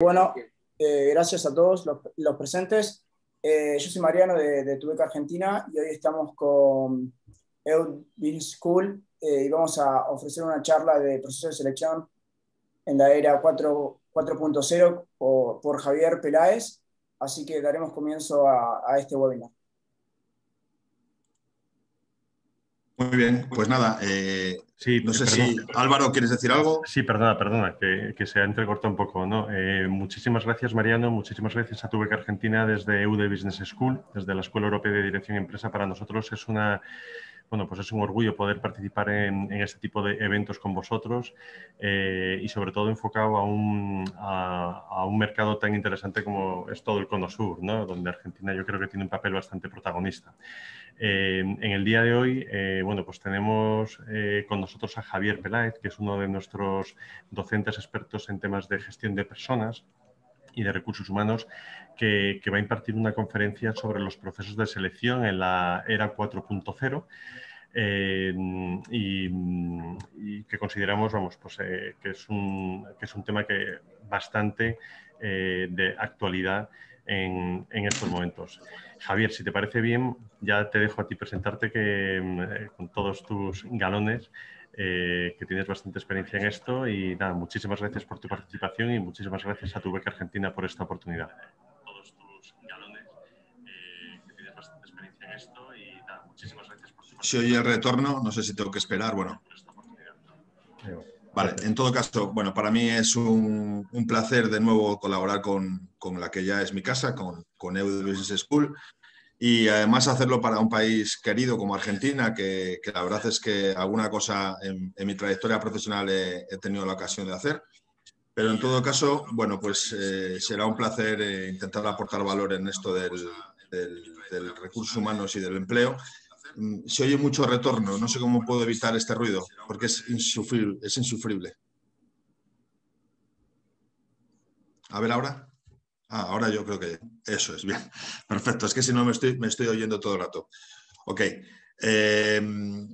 Bueno, eh, gracias a todos los, presentes. Eh, yo soy Mariano de, de, Argentina y hoy estamos con Eudville School eh, y vamos a ofrecer una charla de proceso de selección en la era 4.0 por, por, Javier Peláez. Así que daremos comienzo a, este webinar. Muy bien, pues nada, Sí, no sé si Álvaro, ¿quieres decir algo? Sí, perdona, perdona, que, se ha entrecortado un poco. Eh, muchísimas gracias, Mariano. Muchísimas gracias a beca Argentina desde EUDE Business School, desde la Escuela Europea de Dirección y e Empresa. Para nosotros es una bueno, pues es un orgullo poder participar en, este tipo de eventos con vosotros eh, y sobre todo enfocado a un, un, mercado tan interesante como es todo el Cono Sur, ¿no? donde Argentina yo creo que tiene un papel bastante protagonista en el día de hoy, eh, bueno, pues tenemos eh, con nosotros a Javier Peláez, que es uno de nuestros docentes expertos en temas de gestión de personas y de recursos humanos, que, va a impartir una conferencia sobre los procesos de selección en la era 4.0. Eh, y, que consideramos, vamos, pues, que, es un, que es un tema que bastante de actualidad en, estos momentos. Javier, si te parece bien, ya te dejo a ti presentarte que mm, eh, con todos tus galones, eh, que tienes bastante experiencia en esto y nada, muchísimas gracias por tu participación y muchísimas gracias a tu beca argentina por esta oportunidad. Todos tus galones, eh, que tienes bastante experiencia en esto y nada, muchísimas gracias por tu participación. Si oye el retorno, no sé si tengo que esperar, bueno. Vale, en todo caso, bueno, para mí es un, placer de nuevo colaborar con, con, la que ya es mi casa, con, con EU Business School, y además hacerlo para un país querido como Argentina, que, la verdad es que alguna cosa en, mi trayectoria profesional he, tenido la ocasión de hacer. Pero en todo caso, bueno, pues eh, será un placer eh, intentar aportar valor en esto del, del, del recursos humanos y del empleo Mm, se oye mucho retorno, no sé cómo puedo evitar este ruido, porque es insufrible. Es insufrible. A ver ahora. Ah, ahora yo creo que eso es bien. Perfecto, es que si no me estoy, oyendo todo el rato. Ok. Eh,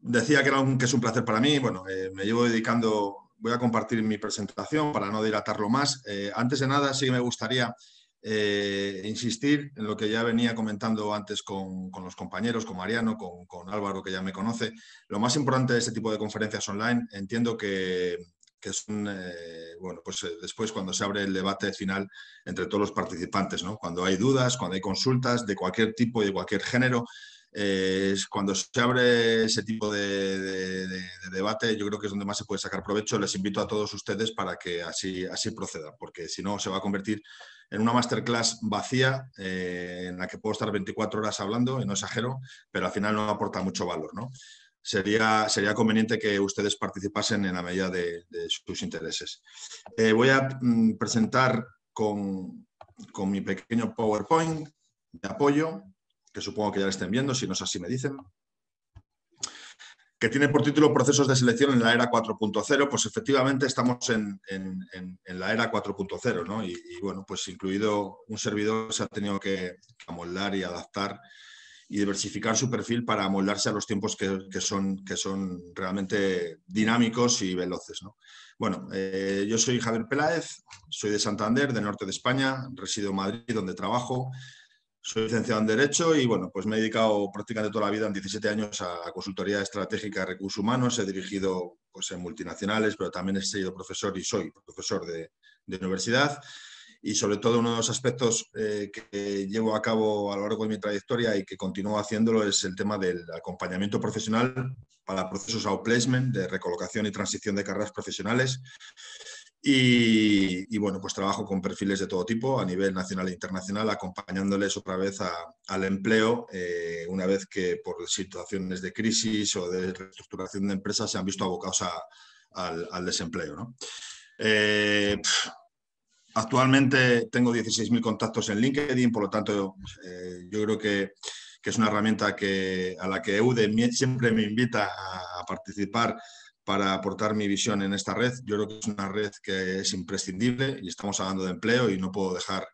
decía que, era es un placer para mí. Bueno, eh, me llevo dedicando, voy a compartir mi presentación para no dilatarlo más. Eh, antes de nada, sí que me gustaría eh, insistir en lo que ya venía comentando antes con, los compañeros, con Mariano, con, Álvaro, que ya me conoce. Lo más importante de este tipo de conferencias online, entiendo que, que son, eh, bueno, pues eh, después cuando se abre el debate final entre todos los participantes, ¿no? Cuando hay dudas, cuando hay consultas de cualquier tipo y de cualquier género, eh, cuando se abre ese tipo de, debate, yo creo que es donde más se puede sacar provecho. Les invito a todos ustedes para que así, así proceda, porque si no, se va a convertir en una masterclass vacía eh, en la que puedo estar 24 horas hablando, y no exagero, pero al final no aporta mucho valor. Sería, sería conveniente que ustedes participasen en la medida de, sus intereses. Eh, voy a mm, presentar con, con mi pequeño PowerPoint de apoyo que supongo que ya lo estén viendo, si no es así me dicen, que tiene por título Procesos de selección en la era 4.0, pues efectivamente estamos en, la era 4.0, ¿no? Y, bueno, pues incluido un servidor se ha tenido que amoldar y adaptar y diversificar su perfil para amoldarse a los tiempos que, son, que son realmente dinámicos y veloces. ¿no? Bueno, eh, yo soy Javier Peláez, soy de Santander, del norte de España, resido en Madrid, donde trabajo, soy licenciado en Derecho y bueno, pues me he dedicado prácticamente toda la vida, en 17 años, a, consultoría estratégica de recursos humanos. He dirigido pues, en multinacionales, pero también he sido profesor y soy profesor de, universidad. Y sobre todo uno de los aspectos eh, que llevo a cabo a lo largo de mi trayectoria y que continúo haciéndolo es el tema del acompañamiento profesional para procesos outplacement de recolocación y transición de carreras profesionales y, bueno, pues trabajo con perfiles de todo tipo a nivel nacional e internacional, acompañándoles otra vez al empleo eh, una vez que por situaciones de crisis o de reestructuración de empresas se han visto abocados al, desempleo. Eh, actualmente tengo 16.000 contactos en LinkedIn, por lo tanto eh, yo creo que, es una herramienta a la que EUDE siempre me invita a participar para aportar mi visión en esta red. Yo creo que es una red que es imprescindible y estamos hablando de empleo y no puedo dejar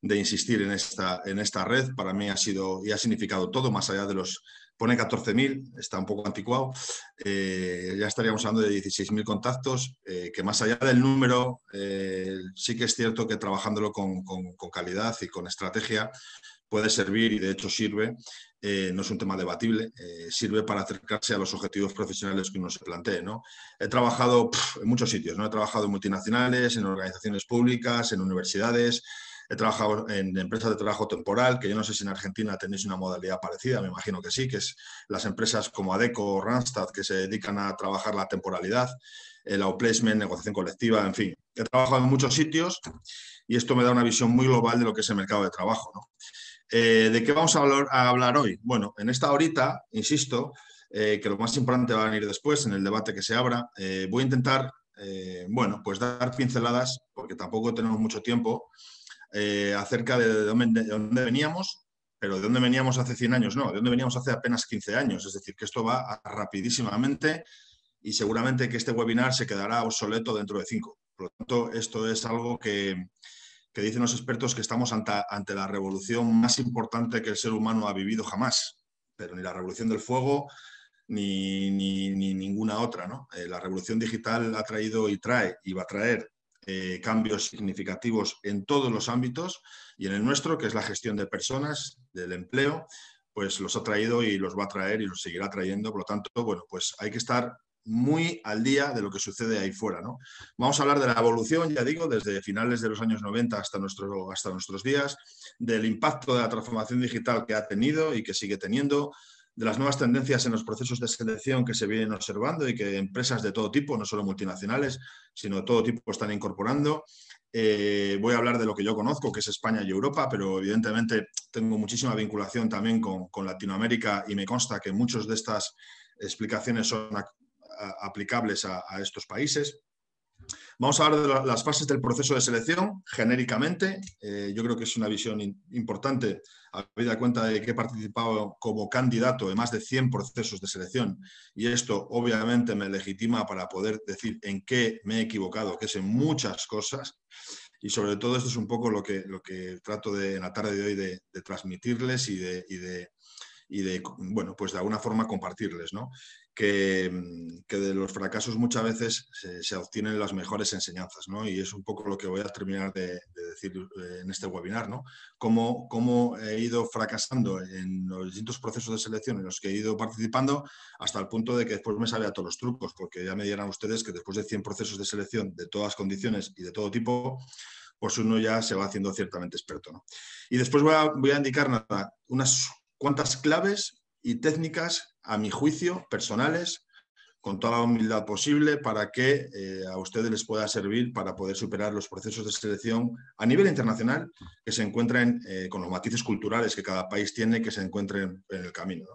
de insistir en esta, en esta red. Para mí ha sido y ha significado todo, más allá de los... Pone 14.000, está un poco anticuado. Eh, ya estaríamos hablando de 16.000 contactos, eh, que más allá del número, eh, sí que es cierto que trabajándolo con calidad y con estrategia, puede servir, y de hecho sirve, eh, no es un tema debatible, eh, sirve para acercarse a los objetivos profesionales que uno se plantee. ¿no? He trabajado en muchos sitios, ¿no? he trabajado en multinacionales, en organizaciones públicas, en universidades, he trabajado en empresas de trabajo temporal, que yo no sé si en Argentina tenéis una modalidad parecida, me imagino que sí, que es las empresas como ADECO o Randstad que se dedican a trabajar la temporalidad, el outplacement, negociación colectiva, en fin. He trabajado en muchos sitios y esto me da una visión muy global de lo que es el mercado de trabajo. ¿no? Eh, ¿De qué vamos a hablar, hoy? Bueno, en esta horita, insisto, eh, que lo más importante va a venir después, en el debate que se abra, eh, voy a intentar, bueno, pues dar pinceladas, porque tampoco tenemos mucho tiempo, acerca de dónde, de dónde veníamos, pero de dónde veníamos hace 100 años, no, de dónde veníamos hace apenas 15 años. Es decir, que esto va rapidísimamente y seguramente que este webinar se quedará obsoleto dentro de 5. Por lo tanto, esto es algo que, que dicen los expertos que estamos ante, la revolución más importante que el ser humano ha vivido jamás, pero ni la revolución del fuego ni, ninguna otra. Eh, la revolución digital ha traído y trae y va a traer eh, cambios significativos en todos los ámbitos y en el nuestro, que es la gestión de personas, del empleo, pues los ha traído y los va a traer y los seguirá trayendo. Por lo tanto, bueno, pues hay que estar muy al día de lo que sucede ahí fuera. Vamos a hablar de la evolución, ya digo, desde finales de los años 90 hasta, nuestro, hasta nuestros días, del impacto de la transformación digital que ha tenido y que sigue teniendo, de las nuevas tendencias en los procesos de selección que se vienen observando y que empresas de todo tipo, no solo multinacionales, sino de todo tipo están incorporando. Eh, voy a hablar de lo que yo conozco, que es España y Europa, pero evidentemente tengo muchísima vinculación también con, Latinoamérica y me consta que muchas de estas explicaciones son aplicables a, estos países. Vamos a hablar de las fases del proceso de selección genéricamente. Eh, yo creo que es una visión importante. importante, habida cuenta de que he participado como candidato en más de 100 procesos de selección y esto obviamente me legitima para poder decir en qué me he equivocado, que es en muchas cosas. Y sobre todo esto es un poco lo que, lo que trato de, en la tarde de hoy de, transmitirles y de, de y de, bueno, pues de alguna forma compartirles, ¿no? Mm, que, de los fracasos muchas veces se, obtienen las mejores enseñanzas, ¿no? Y es un poco lo que voy a terminar de, decir eh, en este webinar, ¿no? Cómo, he ido fracasando en los distintos procesos de selección en los que he ido participando hasta el punto de que después me a todos los trucos, porque ya me dirán ustedes que después de 100 procesos de selección de todas condiciones y de todo tipo, pues uno ya se va haciendo ciertamente experto, ¿no? Y después voy a, indicar unas cuantas claves y técnicas a mi juicio, personales, con toda la humildad posible para que eh, a ustedes les pueda servir para poder superar los procesos de selección a nivel internacional que se encuentren eh, con los matices culturales que cada país tiene que se encuentren en el camino.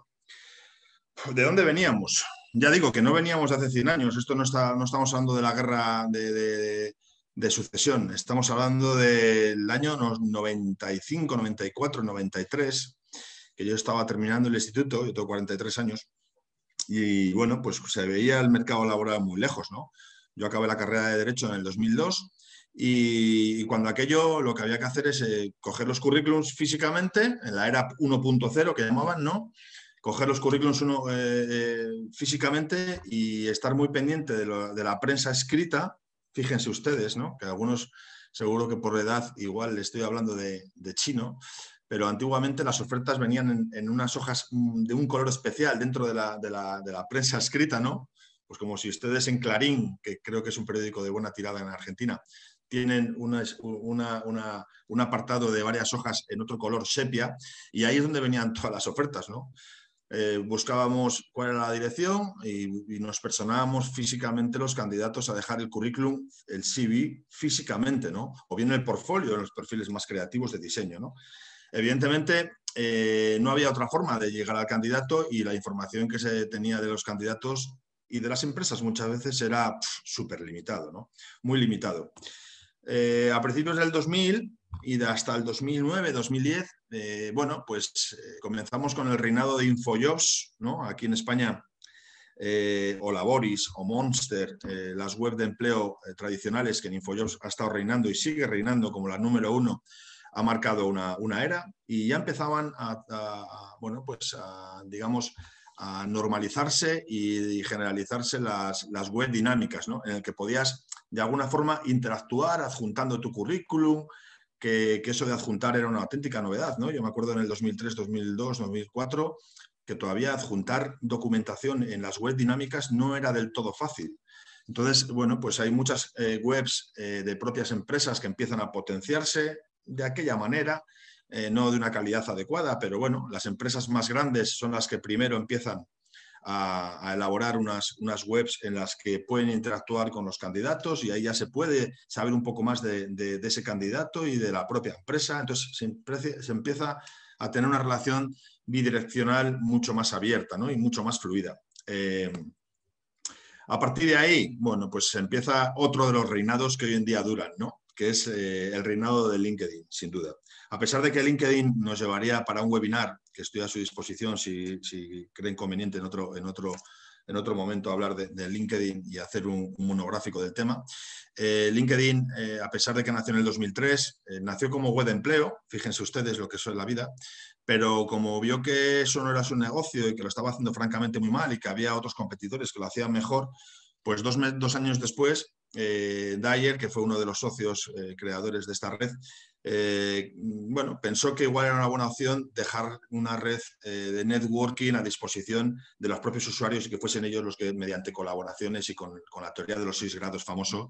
¿De dónde veníamos? Ya digo que no veníamos de hace 100 años, esto no, está, no estamos hablando de la guerra de, de sucesión, estamos hablando del año 95, 94, 93, que yo estaba terminando el instituto, yo tengo 43 años, y bueno, pues se veía el mercado laboral muy lejos, ¿no? Yo acabé la carrera de Derecho en el 2002 y, cuando aquello lo que había que hacer es eh, coger los currículums físicamente, en la era 1.0 que llamaban, ¿no? Coger los currículums uno, eh, eh, físicamente y estar muy pendiente de, la prensa escrita, fíjense ustedes, ¿no? Que algunos seguro que por edad igual le estoy hablando de chino, pero antiguamente las ofertas venían en, unas hojas mm, de un color especial dentro de la, prensa escrita, ¿no? Pues como si ustedes en Clarín, que creo que es un periódico de buena tirada en Argentina, tienen un apartado de varias hojas en otro color sepia, y ahí es donde venían todas las ofertas, ¿no? Eh, buscábamos cuál era la dirección y, nos personábamos físicamente los candidatos a dejar el currículum, el CV, físicamente, ¿no? O bien el portfolio, los perfiles más creativos de diseño, ¿no? Evidentemente, eh, no había otra forma de llegar al candidato y la información que se tenía de los candidatos y de las empresas muchas veces era súper limitado, muy limitado. Eh, a principios del 2000 y hasta el 2009, 2010, eh, bueno, pues comenzamos con el reinado de Infojobs, aquí en España o Laboris o Monster, las webs de empleo tradicionales que en Infojobs ha estado reinando y sigue reinando como la número uno ha marcado una, era y ya empezaban a, bueno, pues digamos, a normalizarse y, generalizarse las, web dinámicas, en el que podías de alguna forma interactuar adjuntando tu currículum, que, eso de adjuntar era una auténtica novedad. ¿no? Yo me acuerdo en el 2003, 2002, 2004, que todavía adjuntar documentación en las web dinámicas no era del todo fácil. Entonces, bueno, pues hay muchas eh, webs eh, de propias empresas que empiezan a potenciarse, de aquella manera, eh, no de una calidad adecuada, pero bueno, las empresas más grandes son las que primero empiezan a, elaborar unas, webs en las que pueden interactuar con los candidatos y ahí ya se puede saber un poco más de, ese candidato y de la propia empresa. Entonces se, empieza a tener una relación bidireccional mucho más abierta y mucho más fluida. Eh, a partir de ahí, bueno, pues se empieza otro de los reinados que hoy en día duran, ¿no? que es eh, el reinado de LinkedIn, sin duda. A pesar de que LinkedIn nos llevaría para un webinar, que estoy a su disposición si, creen conveniente en otro, en otro, en otro momento hablar de, LinkedIn y hacer un, monográfico del tema. Eh, LinkedIn, eh, a pesar de que nació en el 2003, nació como web de empleo, fíjense ustedes lo que eso es la vida, pero como vio que eso no era su negocio y que lo estaba haciendo francamente muy mal y que había otros competidores que lo hacían mejor, pues dos años después eh, Dyer, que fue uno de los socios eh, creadores de esta red, eh, bueno, pensó que igual era una buena opción dejar una red de networking a disposición de los propios usuarios y que fuesen ellos los que, mediante colaboraciones y con, la teoría de los seis grados famoso,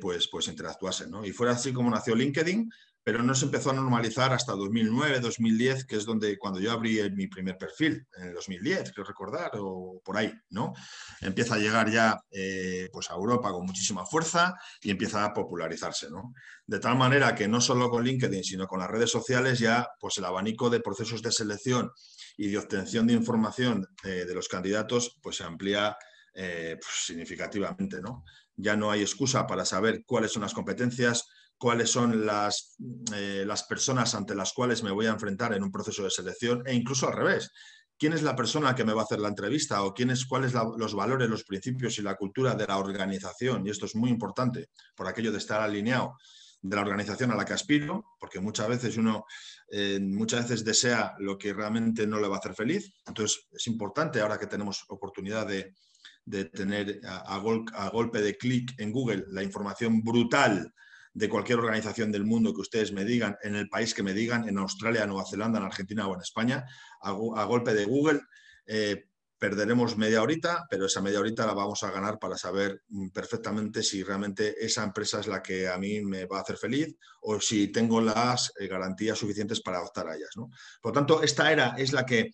pues, pues interactuasen. Y fuera así como nació LinkedIn, pero no se empezó a normalizar hasta 2009, 2010, que es donde cuando yo abrí mi primer perfil, en el 2010, creo recordar, o por ahí, ¿no? Empieza a llegar ya eh, pues a Europa con muchísima fuerza y empieza a popularizarse, ¿no? De tal manera que no solo con LinkedIn, sino con las redes sociales ya, pues el abanico de procesos de selección y de obtención de información eh, de los candidatos, pues se amplía eh, pues significativamente, ¿no? Ya no hay excusa para saber cuáles son las competencias, cuáles son las, eh, las personas ante las cuales me voy a enfrentar en un proceso de selección e incluso al revés. ¿Quién es la persona que me va a hacer la entrevista o cuáles son cuáles los valores, los principios y la cultura de la organización? Y esto es muy importante por aquello de estar alineado de la organización a la que aspiro, porque muchas veces uno eh, muchas veces desea lo que realmente no le va a hacer feliz. Entonces es importante ahora que tenemos oportunidad de, de tener a, golpe de clic en Google la información brutal de cualquier organización del mundo que ustedes me digan, en el país que me digan, en Australia, Nueva Zelanda, en Argentina o en España, a, golpe de Google. Eh, perderemos media horita, pero esa media horita la vamos a ganar para saber mm, perfectamente si realmente esa empresa es la que a mí me va a hacer feliz o si tengo las eh, garantías suficientes para adoptar a ellas. ¿no? Por lo tanto, esta era es la que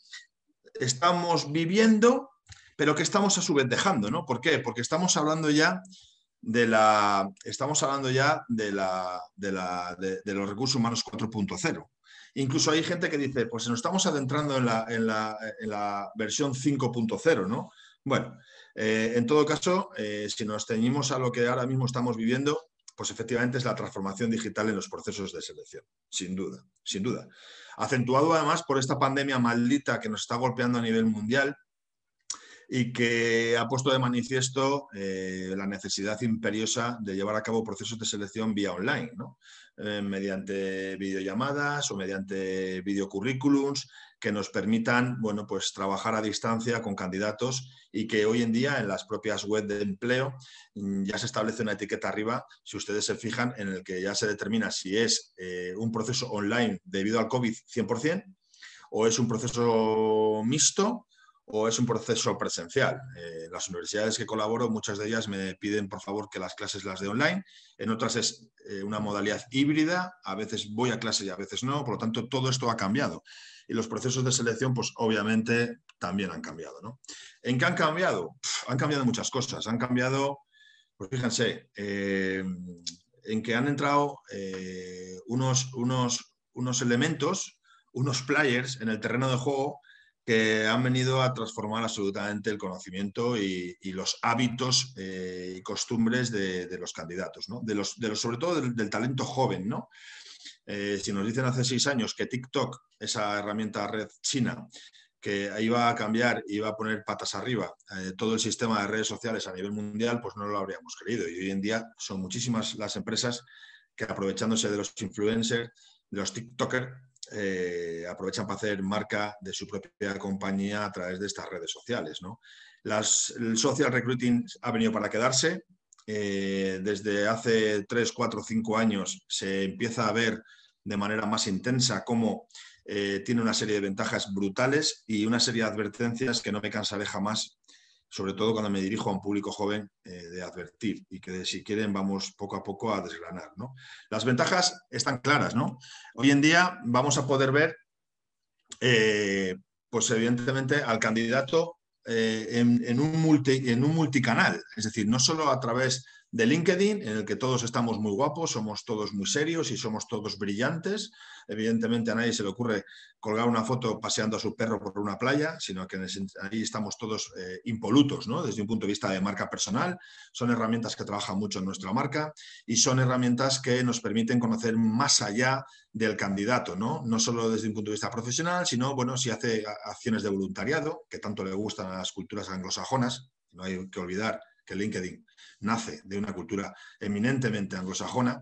estamos viviendo, pero que estamos a su vez dejando. ¿no? ¿Por qué? Porque estamos hablando ya de la, estamos hablando ya de, de, los recursos humanos 4.0. Incluso hay gente que dice, pues nos estamos adentrando en la, versión 5.0, ¿no? Bueno, eh, en todo caso, eh, si nos ceñimos a lo que ahora mismo estamos viviendo, pues efectivamente es la transformación digital en los procesos de selección, sin duda, sin duda. Acentuado además por esta pandemia maldita que nos está golpeando a nivel mundial, y que ha puesto de manifiesto eh, la necesidad imperiosa de llevar a cabo procesos de selección vía online, eh, mediante videollamadas o mediante videocurrículums que nos permitan bueno, pues, trabajar a distancia con candidatos y que hoy en día en las propias webs de empleo mm, ya se establece una etiqueta arriba, si ustedes se fijan, en el que ya se determina si es eh, un proceso online debido al COVID 100% o es un proceso mixto o es un proceso presencial. Eh, las universidades que colaboro, muchas de ellas me piden por favor que las clases las dé online, en otras es eh, una modalidad híbrida, a veces voy a clase y a veces no, por lo tanto todo esto ha cambiado. Y los procesos de selección, pues obviamente también han cambiado. ¿no? ¿En qué han cambiado? han cambiado muchas cosas, han cambiado, pues fíjense, eh, en que han entrado unos, unos, unos elementos, unos players en el terreno de juego que han venido a transformar absolutamente el conocimiento y, los hábitos eh, y costumbres de, los candidatos, ¿no? de los, de los, sobre todo del, talento joven. ¿no? Eh, si nos dicen hace seis años que TikTok, esa herramienta red china, que iba a cambiar, y iba a poner patas arriba eh, todo el sistema de redes sociales a nivel mundial, pues no lo habríamos creído. Y hoy en día son muchísimas las empresas que aprovechándose de los influencers, de los TikTokers, eh, aprovechan para hacer marca de su propia compañía a través de estas redes sociales. Las, el social recruiting ha venido para quedarse. Eh, desde hace 3, 4, 5 años se empieza a ver de manera más intensa cómo eh, tiene una serie de ventajas brutales y una serie de advertencias que no me cansaré jamás sobre todo cuando me dirijo a un público joven, eh, de advertir y que si quieren vamos poco a poco a desgranar. ¿no? Las ventajas están claras. ¿no? Hoy en día vamos a poder ver, eh, pues evidentemente, al candidato eh, en, un en un multicanal, es decir, no solo a través de LinkedIn, en el que todos estamos muy guapos, somos todos muy serios y somos todos brillantes. Evidentemente a nadie se le ocurre colgar una foto paseando a su perro por una playa, sino que ahí estamos todos eh, impolutos, ¿no? Desde un punto de vista de marca personal, son herramientas que trabajan mucho en nuestra marca y son herramientas que nos permiten conocer más allá del candidato, ¿no? No solo desde un punto de vista profesional, sino, bueno, si hace acciones de voluntariado, que tanto le gustan a las culturas anglosajonas, no hay que olvidar que LinkedIn nace de una cultura eminentemente anglosajona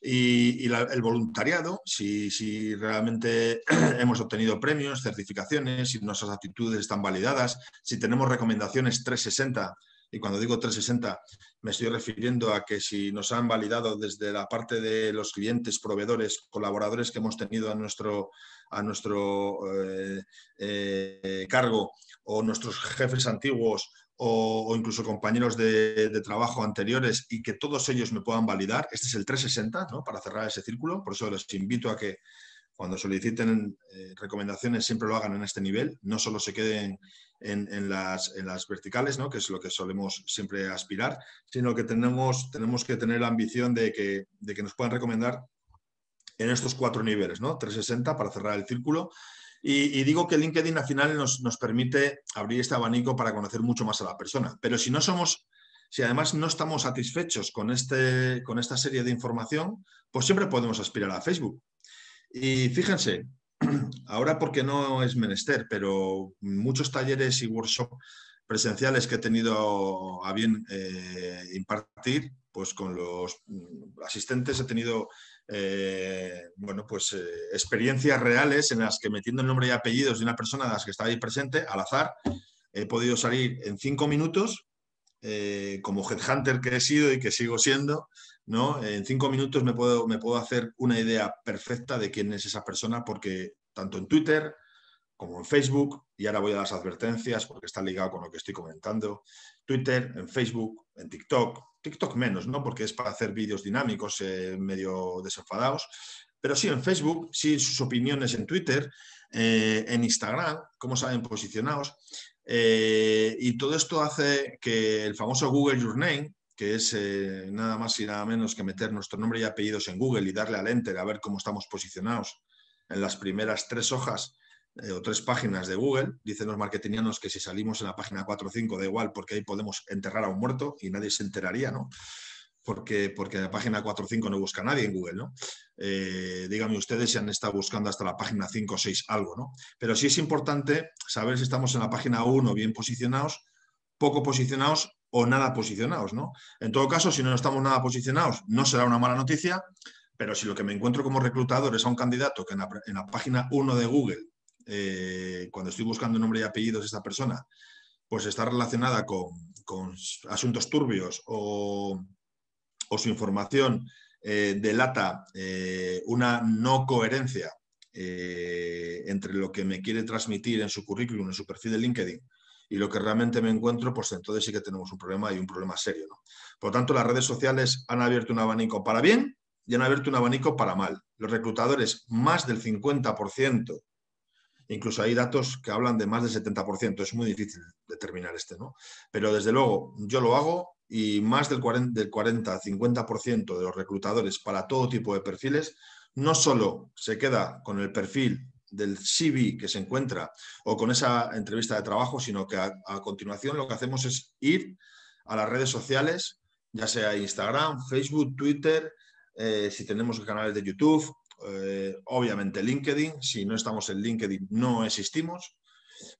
y, el voluntariado, si, si, realmente hemos obtenido premios, certificaciones, si nuestras actitudes están validadas, si tenemos recomendaciones 360. Y cuando digo 360, me estoy refiriendo a que si nos han validado desde la parte de los clientes, proveedores, colaboradores que hemos tenido a nuestro, a nuestro eh, eh, cargo o nuestros jefes antiguos o, incluso compañeros de, trabajo anteriores y que todos ellos me puedan validar. Este es el 360, Para cerrar ese círculo. Por eso les invito a que cuando soliciten eh, recomendaciones siempre lo hagan en este nivel, no solo se queden en, las, verticales, ¿no? que es lo que solemos siempre aspirar, sino que tenemos, tenemos que tener la ambición de que, de que nos puedan recomendar en estos cuatro niveles, ¿no? 360 para cerrar el círculo, y, digo que LinkedIn al final nos, nos permite abrir este abanico para conocer mucho más a la persona. Pero si no somos, si además no estamos satisfechos con, este, con esta serie de información, pues siempre podemos aspirar a Facebook. Y fíjense, ahora porque no es menester, pero muchos talleres y workshops presenciales que he tenido a bien eh, impartir, pues con los mm, asistentes he tenido eh, bueno, pues eh, experiencias reales en las que metiendo el nombre y apellidos de una persona de las que estaba ahí presente, al azar, he podido salir en cinco minutos, eh, como headhunter que he sido y que sigo siendo, ¿no? En cinco minutos me puedo, me puedo hacer una idea perfecta de quién es esa persona, porque tanto en Twitter como en Facebook, y ahora voy a las advertencias porque está ligado con lo que estoy comentando. Twitter, en Facebook, en TikTok. TikTok menos, ¿no? Porque es para hacer vídeos dinámicos eh, medio desenfadados. Pero sí en Facebook, sí sus opiniones en Twitter, eh, en Instagram, cómo saben posicionados. Eh, y todo esto hace que el famoso Google Your Name, que es nada más y nada menos que meter nuestro nombre y apellidos en Google y darle al enter a ver cómo estamos posicionados en las primeras tres hojas eh, o tres páginas de Google, dicen los marketingianos que si salimos en la página 4 o 5 da igual porque ahí podemos enterrar a un muerto y nadie se enteraría, ¿no? Porque, porque la página 4 o 5 no busca nadie en Google, ¿no? Eh, díganme ustedes si han estado buscando hasta la página 5 o 6 algo, ¿no? Pero sí es importante saber si estamos en la página 1 bien posicionados, poco posicionados o nada posicionados, ¿no? En todo caso, si no estamos nada posicionados, no será una mala noticia, pero si lo que me encuentro como reclutador es a un candidato que en la página 1 de Google eh, cuando estoy buscando nombre y apellidos de esta persona, pues está relacionada con, asuntos turbios o, su información eh, delata eh, una no coherencia entre lo que me quiere transmitir en su currículum, en su perfil de LinkedIn y lo que realmente me encuentro, pues entonces sí que tenemos un problema y un problema serio. Por lo tanto, las redes sociales han abierto un abanico para bien y han abierto un abanico para mal. Los reclutadores, más del 50% Incluso hay datos que hablan de más del 70%. Es muy difícil determinar este, ¿no? Pero desde luego, yo lo hago y más del 40, del 50% de los reclutadores para todo tipo de perfiles no solo se queda con el perfil del CV que se encuentra o con esa entrevista de trabajo, sino que a, continuación lo que hacemos es ir a las redes sociales, ya sea Instagram, Facebook, Twitter, eh, si tenemos canales de YouTube, eh, obviamente LinkedIn. Si no estamos en LinkedIn, no existimos.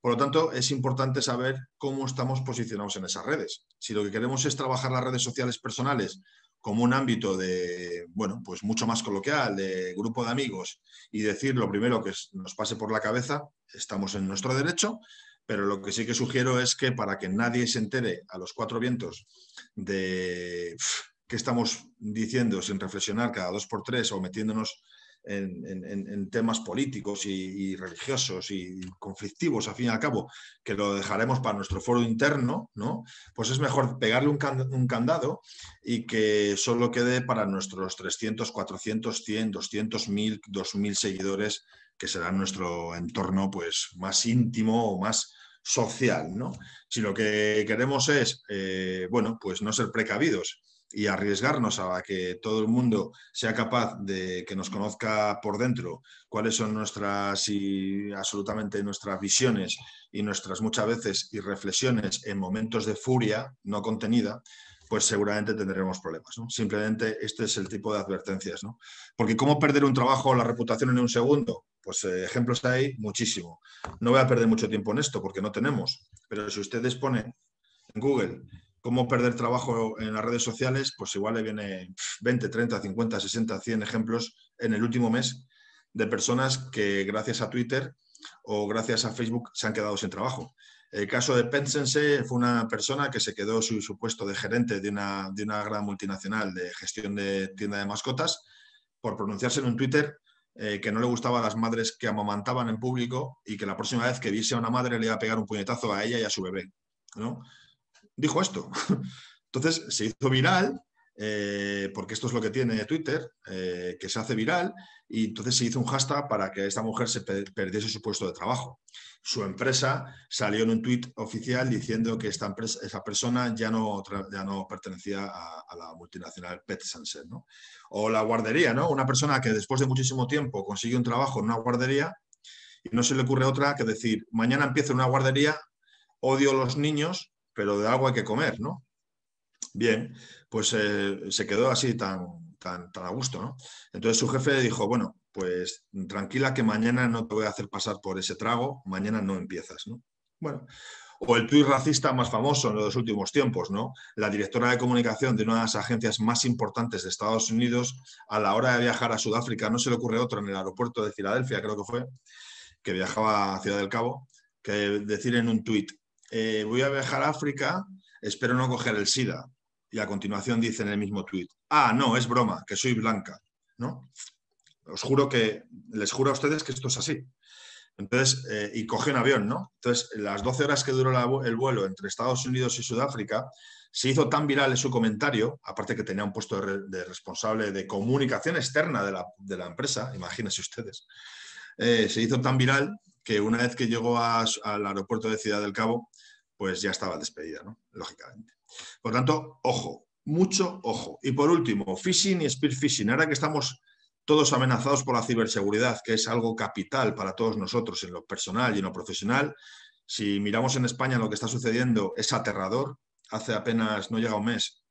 Por lo tanto, es importante saber cómo estamos posicionados en esas redes. Si lo que queremos es trabajar las redes sociales personales como un ámbito de, bueno, pues mucho más coloquial, de grupo de amigos y decir lo primero que nos pase por la cabeza, estamos en nuestro derecho, pero lo que sí que sugiero es que para que nadie se entere a los cuatro vientos de qué estamos diciendo sin reflexionar cada dos por tres o metiéndonos en, temas políticos y, religiosos y conflictivos, a fin y al cabo, que lo dejaremos para nuestro foro interno, ¿no? Pues es mejor pegarle un, candado y que solo quede para nuestros 300, 400, 100, 200, 1000, 2000 seguidores, que será nuestro entorno pues más íntimo o más social, ¿no? Si lo que queremos es, eh, bueno, pues no ser precavidos y arriesgarnos a que todo el mundo sea capaz de que nos conozca por dentro cuáles son nuestras y absolutamente nuestras visiones y nuestras muchas veces y reflexiones en momentos de furia no contenida, pues seguramente tendremos problemas. Simplemente este es el tipo de advertencias. ¿no? Porque ¿cómo perder un trabajo o la reputación en un segundo? Pues eh, ejemplos hay muchísimo. No voy a perder mucho tiempo en esto porque no tenemos, pero si ustedes ponen en Google cómo perder trabajo en las redes sociales, pues igual le viene 20, 30, 50, 60, 100 ejemplos en el último mes de personas que gracias a Twitter o gracias a Facebook se han quedado sin trabajo. El caso de Pensense fue una persona que se quedó su, supuesto puesto de gerente de una, de una, gran multinacional de gestión de tienda de mascotas por pronunciarse en un Twitter eh, que no le gustaba a las madres que amamantaban en público y que la próxima vez que viese a una madre le iba a pegar un puñetazo a ella y a su bebé. ¿no? dijo esto. Entonces se hizo viral, eh, porque esto es lo que tiene Twitter, eh, que se hace viral, y entonces se hizo un hashtag para que esta mujer se perdiese su puesto de trabajo. Su empresa salió en un tuit oficial diciendo que esta esa persona ya no, pertenecía a, la multinacional Pet ¿no? O la guardería, ¿no? una persona que después de muchísimo tiempo consigue un trabajo en una guardería y no se le ocurre otra que decir, mañana empiezo una guardería, odio a los niños, pero de agua hay que comer, ¿no? Bien, pues eh, se quedó así tan, tan, tan a gusto, ¿no? Entonces su jefe dijo, bueno, pues tranquila que mañana no te voy a hacer pasar por ese trago, mañana no empiezas, ¿no? Bueno, o el tuit racista más famoso en los últimos tiempos, ¿no? La directora de comunicación de una de las agencias más importantes de Estados Unidos, a la hora de viajar a Sudáfrica, no se le ocurre otro en el aeropuerto de Filadelfia, creo que fue, que viajaba a Ciudad del Cabo, que decir en un tuit, eh, voy a viajar a África, espero no coger el SIDA. Y a continuación dice en el mismo tuit, ah, no, es broma, que soy blanca, ¿no? Os juro que, les juro a ustedes que esto es así. Entonces, eh, y coge un avión, ¿no? Entonces, las 12 horas que duró el vuelo entre Estados Unidos y Sudáfrica, se hizo tan viral en su comentario, aparte que tenía un puesto de, responsable de comunicación externa de la, empresa, imagínense ustedes, eh, se hizo tan viral que una vez que llegó al aeropuerto de Ciudad del Cabo, pues ya estaba despedida, ¿no? Lógicamente. Por tanto, ojo, mucho ojo. Y por último, phishing y spear phishing. Ahora que estamos todos amenazados por la ciberseguridad, que es algo capital para todos nosotros en lo personal y en lo profesional, si miramos en España lo que está sucediendo es aterrador. Hace apenas, no llega un mes,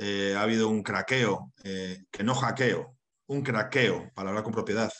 eh, ha habido un craqueo, eh, que no hackeo, un craqueo, para hablar con propiedad,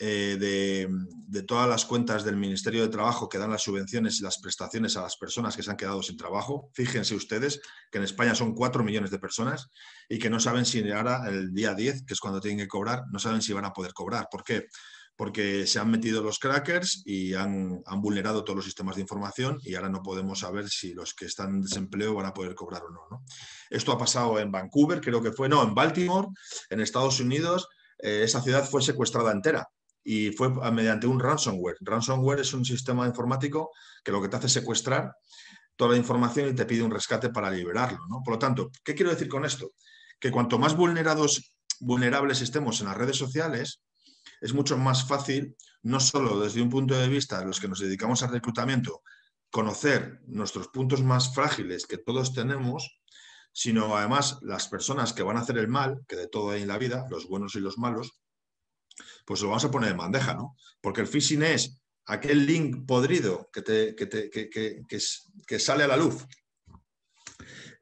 eh, mm, de, todas las cuentas del Ministerio de Trabajo que dan las subvenciones y las prestaciones a las personas que se han quedado sin trabajo. Fíjense ustedes que en España son 4 millones de personas y que no saben si ahora el día 10, que es cuando tienen que cobrar, no saben si van a poder cobrar. ¿Por qué? Porque se han metido los crackers y han, vulnerado todos los sistemas de información y ahora no podemos saber si los que están en desempleo van a poder cobrar o no. ¿no? Esto ha pasado en Vancouver, creo que fue, no, en Baltimore, en Estados Unidos, eh, esa ciudad fue secuestrada entera y fue mediante un ransomware. Ransomware es un sistema informático que lo que te hace es secuestrar toda la información y te pide un rescate para liberarlo. ¿no? Por lo tanto, ¿qué quiero decir con esto? Que cuanto más vulnerados, vulnerables estemos en las redes sociales, es mucho más fácil, no solo desde un punto de vista de los que nos dedicamos al reclutamiento, conocer nuestros puntos más frágiles que todos tenemos, sino además las personas que van a hacer el mal, que de todo hay en la vida, los buenos y los malos, pues lo vamos a poner en bandeja, ¿no? Porque el phishing es aquel link podrido que, que, sale a la luz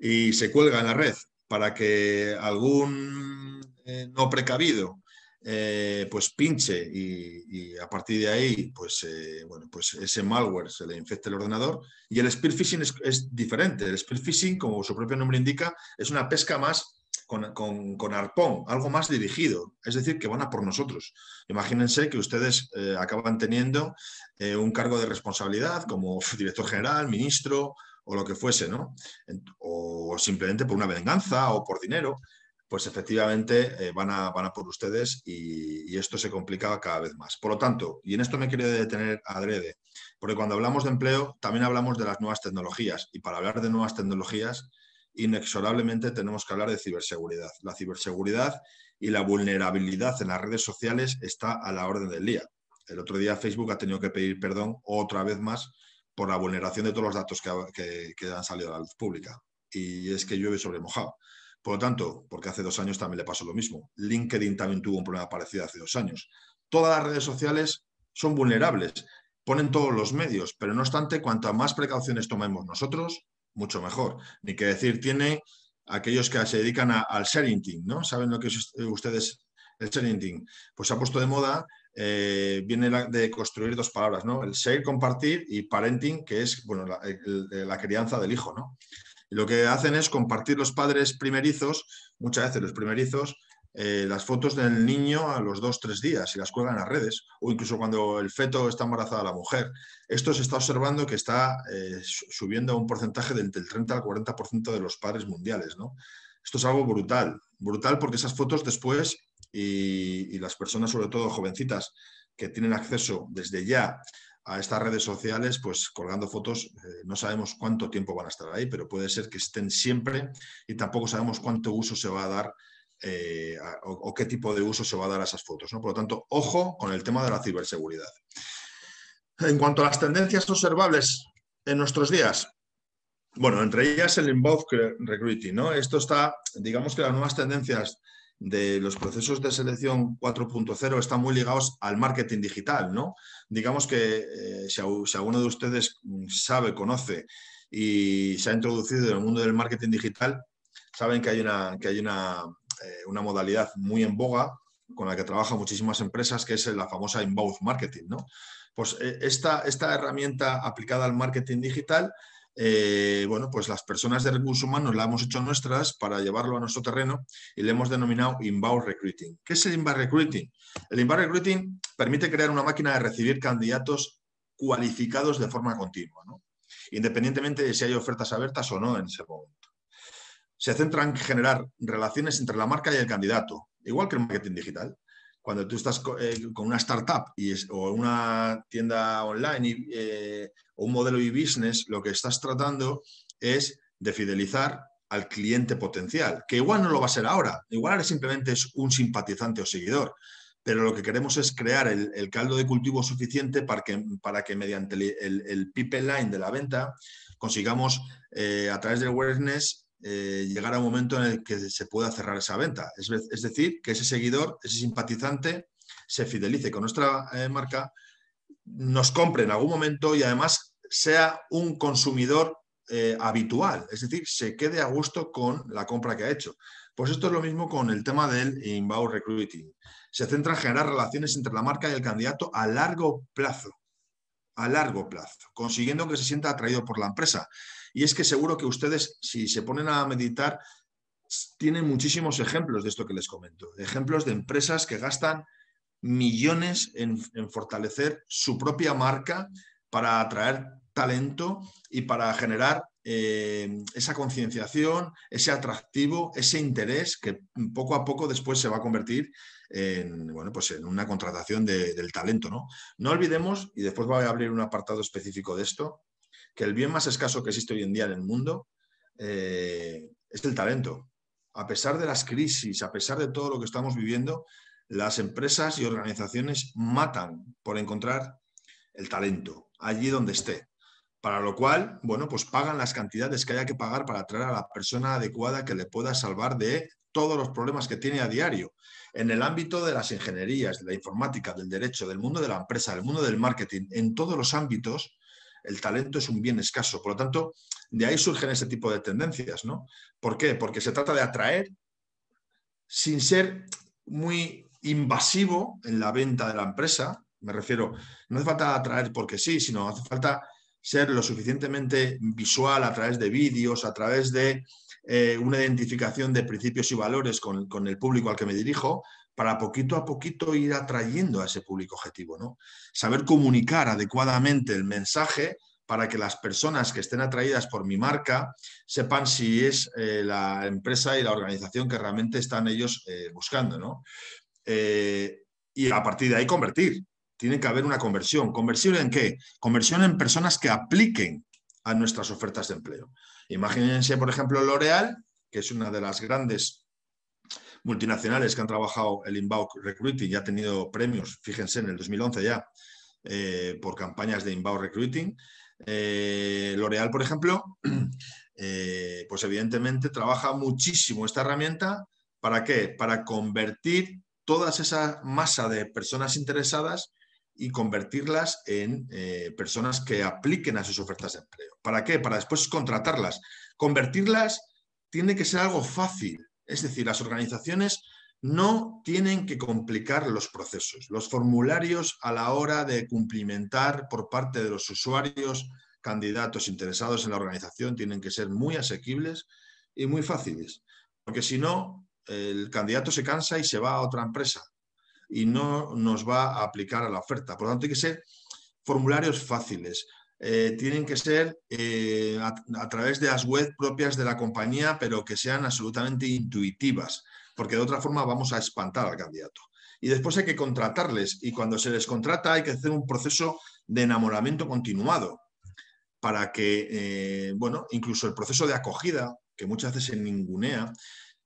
y se cuelga en la red para que algún eh, no precavido eh, pues pinche y, a partir de ahí pues, eh, bueno, pues ese malware se le infecte el ordenador y el spear phishing es diferente. El spear phishing, como su propio nombre indica, es una pesca más con, arpón, algo más dirigido, es decir, que van a por nosotros. Imagínense que ustedes eh, acaban teniendo eh, un cargo de responsabilidad como director general, ministro o lo que fuese, ¿no? O simplemente por una venganza o por dinero, pues efectivamente eh, van, a, van a por ustedes y, esto se complica cada vez más. Por lo tanto, y en esto me quiero detener adrede, porque cuando hablamos de empleo también hablamos de las nuevas tecnologías y para hablar de nuevas tecnologías inexorablemente tenemos que hablar de ciberseguridad. La ciberseguridad y la vulnerabilidad en las redes sociales está a la orden del día. El otro día Facebook ha tenido que pedir perdón otra vez más por la vulneración de todos los datos que, han salido a la luz pública. Y es que llueve sobre mojado. Por lo tanto, porque hace dos años también le pasó lo mismo. LinkedIn también tuvo un problema parecido hace dos años. Todas las redes sociales son vulnerables, ponen todos los medios, pero no obstante, cuanto más precauciones tomemos nosotros, mucho mejor. Ni que decir tiene aquellos que se dedican al sharing team, ¿no? ¿Saben lo que es ustedes el sharing team? Pues ha puesto de moda, eh, viene de construir dos palabras, ¿no? El share, compartir y parenting, que es, bueno, la, eh, la crianza del hijo, ¿no? lo que hacen es compartir los padres primerizos, muchas veces los primerizos, eh, las fotos del niño a los dos, tres días y las cuelgan en las redes, o incluso cuando el feto está embarazada la mujer. Esto se está observando que está eh, subiendo a un porcentaje del, 30 al 40% de los padres mundiales. ¿no? Esto es algo brutal, brutal porque esas fotos después, y, las personas, sobre todo jovencitas, que tienen acceso desde ya a estas redes sociales, pues colgando fotos, eh, no sabemos cuánto tiempo van a estar ahí, pero puede ser que estén siempre y tampoco sabemos cuánto uso se va a dar eh, o, qué tipo de uso se va a dar a esas fotos. ¿no? Por lo tanto, ojo con el tema de la ciberseguridad. En cuanto a las tendencias observables en nuestros días, bueno, entre ellas el involved recruiting. ¿no? Esto está, digamos que las nuevas tendencias de los procesos de selección 4.0 están muy ligados al marketing digital, ¿no? Digamos que eh, si, alguno de ustedes mm, sabe, conoce y se ha introducido en el mundo del marketing digital, saben que hay una, que hay una, eh, una modalidad muy en boga con la que trabajan muchísimas empresas, que es eh, la famosa inbound marketing. ¿no? Pues eh, esta, herramienta aplicada al marketing digital, bueno, pues las personas de recursos humanos la hemos hecho nuestras para llevarlo a nuestro terreno y le hemos denominado inbound recruiting. ¿Qué es el inbound recruiting? El inbound recruiting permite crear una máquina de recibir candidatos cualificados de forma continua, independientemente de si hay ofertas abiertas o no en ese momento se centra en generar relaciones entre la marca y el candidato, igual que el marketing digital. Cuando tú estás eh, con una startup y o una tienda online eh, o un modelo e-business, lo que estás tratando es de fidelizar al cliente potencial, que igual no lo va a ser ahora, igual ahora simplemente es un simpatizante o seguidor, pero lo que queremos es crear el, caldo de cultivo suficiente para que, para que mediante el, pipeline de la venta consigamos eh, a través del awareness eh, llegar a un momento en el que se pueda cerrar esa venta. Es, decir, que ese seguidor, ese simpatizante, se fidelice con nuestra eh, marca, nos compre en algún momento y además sea un consumidor eh, habitual, es decir, se quede a gusto con la compra que ha hecho. Pues esto es lo mismo con el tema del inbound recruiting. Se centra en generar relaciones entre la marca y el candidato a largo plazo, a largo plazo, consiguiendo que se sienta atraído por la empresa. Y es que seguro que ustedes, si se ponen a meditar, tienen muchísimos ejemplos de esto que les comento. Ejemplos de empresas que gastan millones en, fortalecer su propia marca para atraer talento y para generar eh, esa concienciación, ese atractivo, ese interés que poco a poco después se va a convertir en, bueno, pues en una contratación del talento. ¿no? no olvidemos, y después voy a abrir un apartado específico de esto, que el bien más escaso que existe hoy en día en el mundo eh, es el talento. A pesar de las crisis, a pesar de todo lo que estamos viviendo, las empresas y organizaciones matan por encontrar el talento allí donde esté. Para lo cual, bueno, pues pagan las cantidades que haya que pagar para atraer a la persona adecuada que le pueda salvar de todos los problemas que tiene a diario. En el ámbito de las ingenierías, de la informática, del derecho, del mundo de la empresa, del mundo del marketing, en todos los ámbitos, el talento es un bien escaso. Por lo tanto, de ahí surgen ese tipo de tendencias, ¿no? ¿Por qué? Porque se trata de atraer sin ser muy invasivo en la venta de la empresa. Me refiero, no hace falta atraer porque sí, sino hace falta ser lo suficientemente visual a través de vídeos, a través de eh, una identificación de principios y valores con, el público al que me dirijo, para poquito a poquito ir atrayendo a ese público objetivo, ¿no? Saber comunicar adecuadamente el mensaje para que las personas que estén atraídas por mi marca sepan si es eh, la empresa y la organización que realmente están ellos eh, buscando, ¿no? Eh, y a partir de ahí convertir. Tiene que haber una conversión. ¿Conversión en qué? Conversión en personas que apliquen a nuestras ofertas de empleo. Imagínense, por ejemplo, L'Oreal, que es una de las grandes multinacionales que han trabajado el inbound recruiting y ha tenido premios, fíjense, en el 2011 ya, eh, por campañas de inbound recruiting. Eh, L'Oreal, por ejemplo, eh, pues evidentemente trabaja muchísimo esta herramienta. ¿Para qué? Para convertir toda esa masa de personas interesadas y convertirlas en personas que apliquen a sus ofertas de empleo. ¿Para qué? Para después contratarlas. Convertirlas tiene que ser algo fácil. Es decir, las organizaciones no tienen que complicar los procesos. Los formularios a la hora de cumplimentar por parte de los usuarios, candidatos interesados en la organización, tienen que ser muy asequibles y muy fáciles. Porque si no, el candidato se cansa y se va a otra empresa y no nos va a aplicar a la oferta. Por lo tanto, hay que ser formularios fáciles, eh, tienen que ser eh, a, través de las web propias de la compañía, pero que sean absolutamente intuitivas, porque de otra forma vamos a espantar al candidato. Y después hay que contratarles, y cuando se les contrata hay que hacer un proceso de enamoramiento continuado, para que, eh, bueno, incluso el proceso de acogida, que muchas veces se ningunea,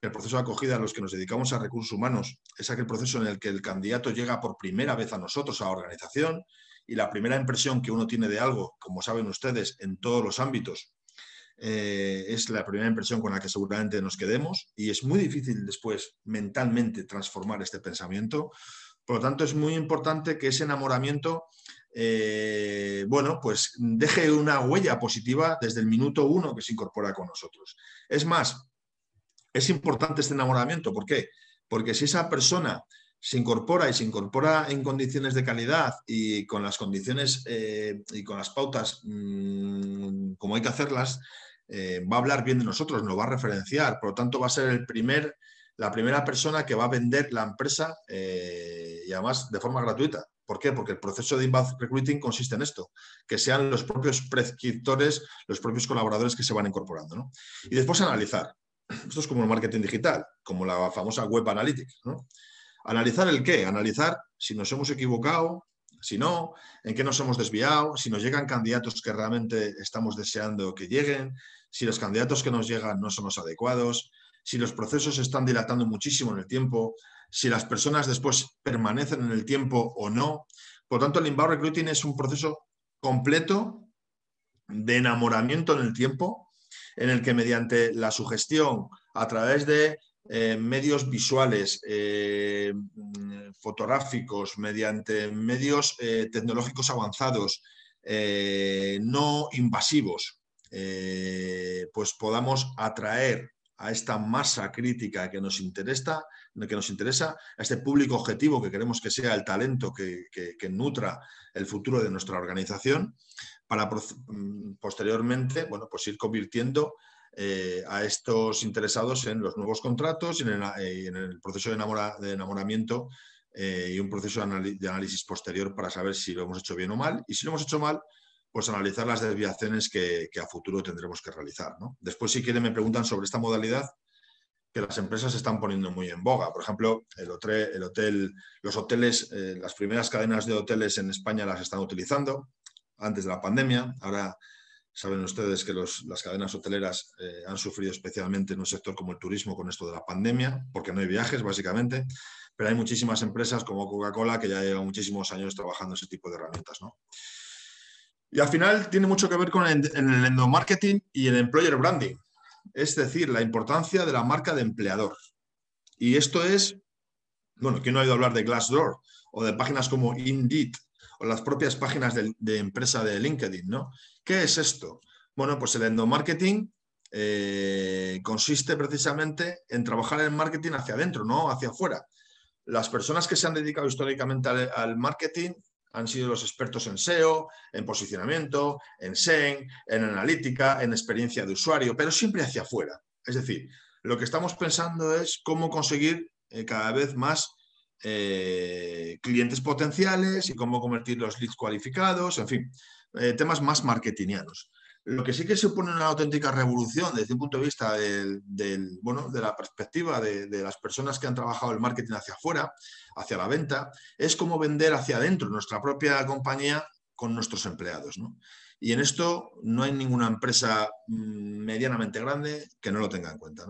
el proceso de acogida a los que nos dedicamos a recursos humanos es aquel proceso en el que el candidato llega por primera vez a nosotros, a la organización, y la primera impresión que uno tiene de algo, como saben ustedes, en todos los ámbitos, eh, es la primera impresión con la que seguramente nos quedemos y es muy difícil después mentalmente transformar este pensamiento. Por lo tanto, es muy importante que ese enamoramiento, eh, bueno, pues deje una huella positiva desde el minuto uno que se incorpora con nosotros. Es más, es importante este enamoramiento. ¿Por qué? Porque si esa persona se incorpora y se incorpora en condiciones de calidad y con las condiciones eh, y con las pautas mm, como hay que hacerlas, eh, va a hablar bien de nosotros, nos va a referenciar. Por lo tanto, va a ser el primer, la primera persona que va a vender la empresa eh, y además de forma gratuita. ¿Por qué? Porque el proceso de inbound recruiting consiste en esto, que sean los propios prescriptores, los propios colaboradores que se van incorporando. Y después analizar. Esto es como el marketing digital, como la famosa web analytics. ¿no? Analizar el qué, analizar si nos hemos equivocado, si no, en qué nos hemos desviado, si nos llegan candidatos que realmente estamos deseando que lleguen, si los candidatos que nos llegan no son los adecuados, si los procesos se están dilatando muchísimo en el tiempo, si las personas después permanecen en el tiempo o no. Por tanto, el inbound recruiting es un proceso completo de enamoramiento en el tiempo, en el que mediante la sugestión, a través de eh, medios visuales, eh, fotográficos, mediante medios eh, tecnológicos avanzados, no invasivos, pues podamos atraer a esta masa crítica que nos interesa, que nos interesa a este público objetivo que queremos que sea el talento que, nutra el futuro de nuestra organización, para mm, posteriormente bueno, pues ir convirtiendo eh, a estos interesados en los nuevos contratos y en el, eh, proceso de, enamoramiento eh, y un proceso de, análisis posterior para saber si lo hemos hecho bien o mal. Y si lo hemos hecho mal, pues analizar las desviaciones que, a futuro tendremos que realizar. Después, si quieren, me preguntan sobre esta modalidad que las empresas están poniendo muy en boga. Por ejemplo, el, hotel, los hoteles, las primeras cadenas de hoteles en España las están utilizando antes de la pandemia. Ahora Saben ustedes que las cadenas hoteleras eh, han sufrido especialmente en un sector como el turismo con esto de la pandemia, porque no hay viajes, básicamente, pero hay muchísimas empresas como Coca-Cola que ya llevan muchísimos años trabajando ese tipo de herramientas. ¿no? Y al final tiene mucho que ver con el, endomarketing y el employer branding, es decir, la importancia de la marca de empleador. Y esto es, bueno, ¿quién no ha oído hablar de Glassdoor o de páginas como Indeed o las propias páginas de, de empresa de LinkedIn, ¿no? ¿Qué es esto? Bueno, pues el endomarketing eh, consiste precisamente en trabajar el marketing hacia adentro, no hacia afuera. Las personas que se han dedicado históricamente al, marketing han sido los expertos en SEO, en posicionamiento, en SEM, en analítica, en experiencia de usuario, pero siempre hacia afuera. Es decir, lo que estamos pensando es cómo conseguir eh, cada vez más eh, clientes potenciales y cómo convertir los leads cualificados, en fin. Eh, temas más marketingianos. Lo que sí que supone una auténtica revolución desde el punto de vista del, bueno, de la perspectiva de, las personas que han trabajado el marketing hacia afuera, hacia la venta, es cómo vender hacia adentro nuestra propia compañía con nuestros empleados. Y en esto no hay ninguna empresa mm, medianamente grande que no lo tenga en cuenta.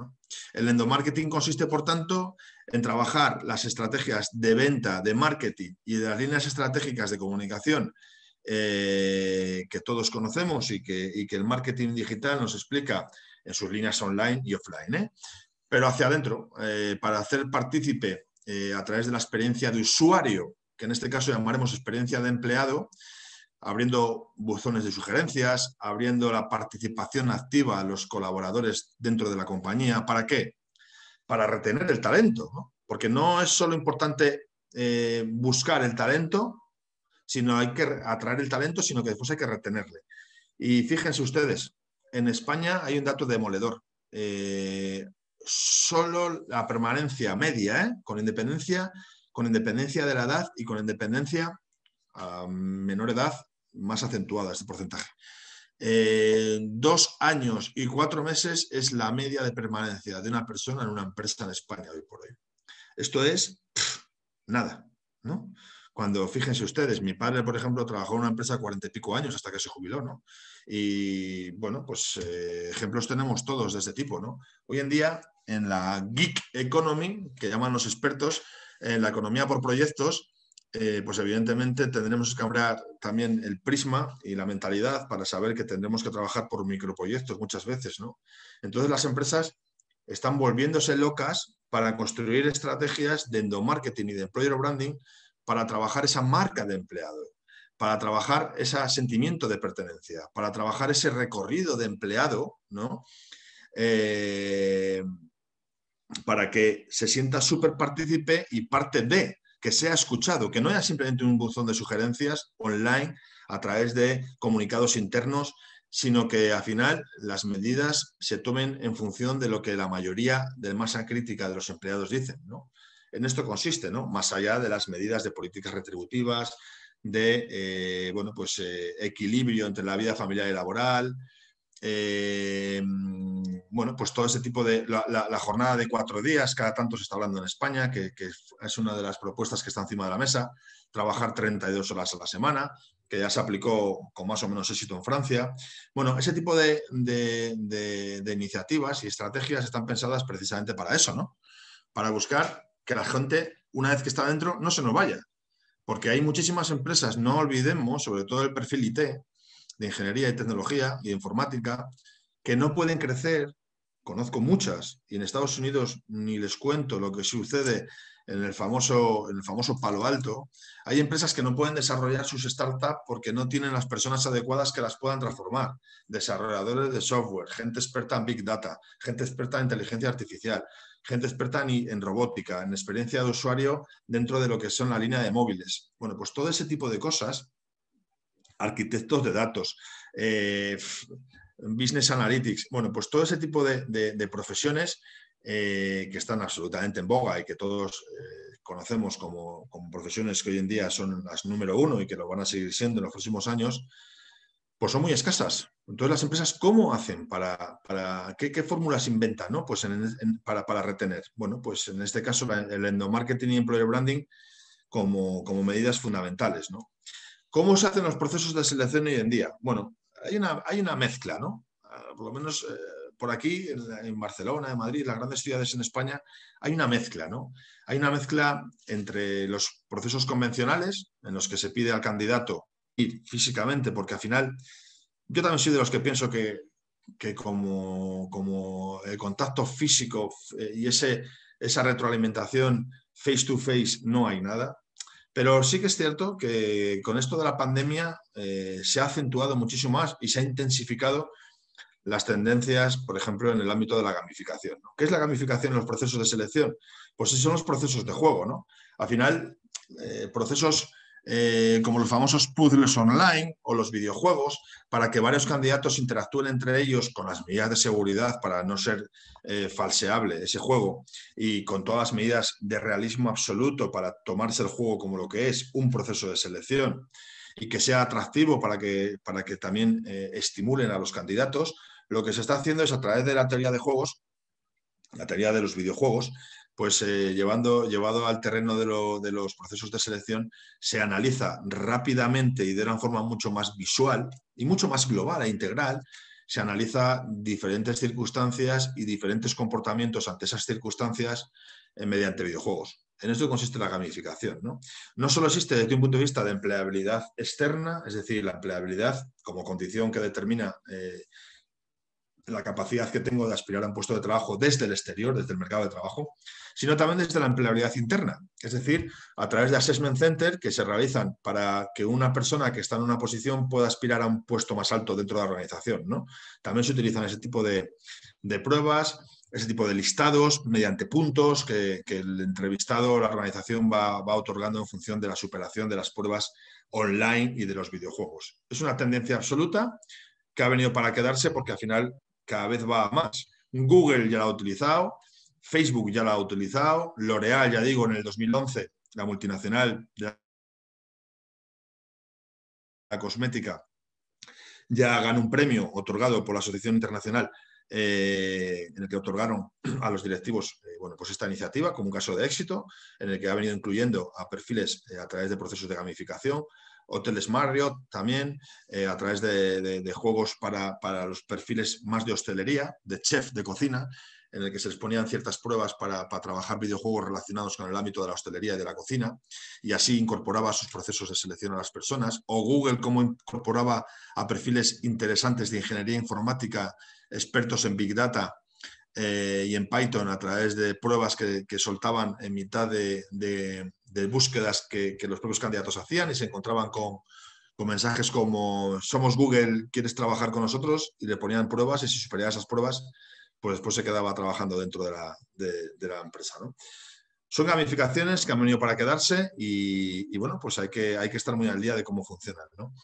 El endomarketing consiste, por tanto, en trabajar las estrategias de venta, de marketing y de las líneas estratégicas de comunicación eh, que todos conocemos y que, el marketing digital nos explica en sus líneas online y offline. ¿eh? Pero hacia adentro, eh, para hacer partícipe a través de la experiencia de usuario, que en este caso llamaremos experiencia de empleado, abriendo buzones de sugerencias, abriendo la participación activa a los colaboradores dentro de la compañía. ¿Para qué? Para retener el talento, porque no es solo importante buscar el talento, sino hay que atraer el talento, sino que después hay que retenerle. Y fíjense ustedes, en España hay un dato demoledor. Eh, solo la permanencia media, ¿eh? con independencia, con independencia de la edad y con independencia a menor edad más acentuada este porcentaje. Eh, dos años y cuatro meses es la media de permanencia de una persona en una empresa en España hoy por hoy. Esto es nada, ¿no? Cuando, fíjense ustedes, mi padre, por ejemplo, trabajó en una empresa cuarenta y pico años hasta que se jubiló, ¿no? Y bueno, pues eh, ejemplos tenemos todos de este tipo, ¿no? Hoy en día, en la geek economy, que llaman los expertos, en la economía por proyectos, eh, pues evidentemente tendremos que cambiar también el prisma y la mentalidad para saber que tendremos que trabajar por microproyectos muchas veces, ¿no? Entonces las empresas están volviéndose locas para construir estrategias de endomarketing y de employer branding para trabajar esa marca de empleado, para trabajar ese sentimiento de pertenencia, para trabajar ese recorrido de empleado, ¿no? Eh, para que se sienta súper partícipe y parte de, que sea escuchado, que no haya simplemente un buzón de sugerencias online a través de comunicados internos, sino que al final las medidas se tomen en función de lo que la mayoría de masa crítica de los empleados dicen. ¿no? en esto consiste, ¿no? Más allá de las medidas de políticas retributivas, de eh, bueno, pues, eh, equilibrio entre la vida familiar y laboral. Eh, bueno, pues todo ese tipo de. La, jornada de cuatro días, cada tanto se está hablando en España, que, es una de las propuestas que está encima de la mesa, trabajar 32 horas a la semana, que ya se aplicó con más o menos éxito en Francia. Bueno, ese tipo de, de iniciativas y estrategias están pensadas precisamente para eso, ¿no? Para buscar que la gente, una vez que está dentro, no se nos vaya. Porque hay muchísimas empresas, no olvidemos, sobre todo el perfil IT, de ingeniería y tecnología y informática, que no pueden crecer. Conozco muchas y en Estados Unidos ni les cuento lo que sucede en el, famoso, en el famoso palo alto, hay empresas que no pueden desarrollar sus startups porque no tienen las personas adecuadas que las puedan transformar. Desarrolladores de software, gente experta en Big Data, gente experta en inteligencia artificial, gente experta en, robótica, en experiencia de usuario dentro de lo que son la línea de móviles. Bueno, pues todo ese tipo de cosas, arquitectos de datos, eh, business analytics, bueno, pues todo ese tipo de profesiones eh, que están absolutamente en boga y que todos eh, conocemos como, profesiones que hoy en día son las número uno y que lo van a seguir siendo en los próximos años, pues son muy escasas. Entonces, las empresas, ¿cómo hacen? para, para ¿Qué, fórmulas inventan pues para, retener? Bueno, pues en este caso el endomarketing y employer branding como, como medidas fundamentales. ¿Cómo se hacen los procesos de selección hoy en día? Bueno, hay una, hay una mezcla, ¿no? Ah, por lo menos eh, por aquí, en Barcelona, en Madrid, las grandes ciudades en España, hay una mezcla, ¿no? Hay una mezcla entre los procesos convencionales, en los que se pide al candidato ir físicamente, porque al final, yo también soy de los que pienso que, como, como, el contacto físico eh, y ese, esa retroalimentación face to face no hay nada, pero sí que es cierto que con esto de la pandemia eh, se ha acentuado muchísimo más y se ha intensificado las tendencias, por ejemplo, en el ámbito de la gamificación. ¿Qué es la gamificación en los procesos de selección? Pues son los procesos de juego, ¿no? Al final, eh, procesos eh, como los famosos puzzles online o los videojuegos, para que varios candidatos interactúen entre ellos con las medidas de seguridad para no ser eh, falseable ese juego y con todas las medidas de realismo absoluto para tomarse el juego como lo que es un proceso de selección y que sea atractivo para que, para que también eh, estimulen a los candidatos, lo que se está haciendo es a través de la teoría de juegos, la teoría de los videojuegos, pues eh, llevando, llevado al terreno de, los procesos de selección, se analiza rápidamente y de una forma mucho más visual y mucho más global e integral, se analiza diferentes circunstancias y diferentes comportamientos ante esas circunstancias eh, mediante videojuegos. En esto consiste la gamificación. ¿no? solo existe desde un punto de vista de empleabilidad externa, es decir, la empleabilidad como condición que determina eh, la capacidad que tengo de aspirar a un puesto de trabajo desde el exterior, desde el mercado de trabajo, sino también desde la empleabilidad interna, es decir, a través de assessment center que se realizan para que una persona que está en una posición pueda aspirar a un puesto más alto dentro de la organización. ¿no? También se utilizan ese tipo de, de pruebas, ese tipo de listados mediante puntos que, el entrevistado o la organización va, otorgando en función de la superación de las pruebas online y de los videojuegos. Es una tendencia absoluta que ha venido para quedarse porque al final cada vez va más. Google ya la ha utilizado, Facebook ya la ha utilizado, L'Oreal, ya digo, en el 2011, la multinacional de la cosmética ya ganó un premio otorgado por la Asociación Internacional eh, en el que otorgaron a los directivos eh, bueno, pues esta iniciativa como un caso de éxito, en el que ha venido incluyendo a perfiles eh, a través de procesos de gamificación, hoteles Marriott también, a través de, de juegos para, para, los perfiles más de hostelería, de chef de cocina, en el que se les ponían ciertas pruebas para, trabajar videojuegos relacionados con el ámbito de la hostelería y de la cocina, y así incorporaba sus procesos de selección a las personas, o Google cómo incorporaba a perfiles interesantes de ingeniería informática, expertos en Big Data eh, y en Python a través de pruebas que, soltaban en mitad de, búsquedas que, los propios candidatos hacían y se encontraban con, con, mensajes como somos Google, ¿quieres trabajar con nosotros? Y le ponían pruebas y si superaba esas pruebas pues después se quedaba trabajando dentro de la, empresa. ¿no? Son gamificaciones que han venido para quedarse y, bueno, pues hay que, hay que estar muy al día de cómo funcionan. ¿no?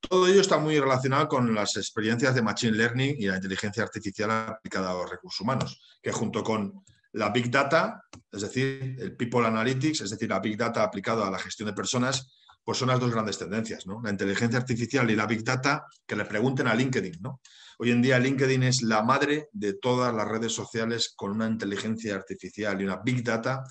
Todo ello está muy relacionado con las experiencias de Machine Learning y la inteligencia artificial aplicada a los recursos humanos, que junto con la Big Data, es decir, el People Analytics, es decir, la Big Data aplicada a la gestión de personas, pues son las dos grandes tendencias, ¿no? La inteligencia artificial y la Big Data, que le pregunten a LinkedIn, ¿no? Hoy en día LinkedIn es la madre de todas las redes sociales con una inteligencia artificial y una big data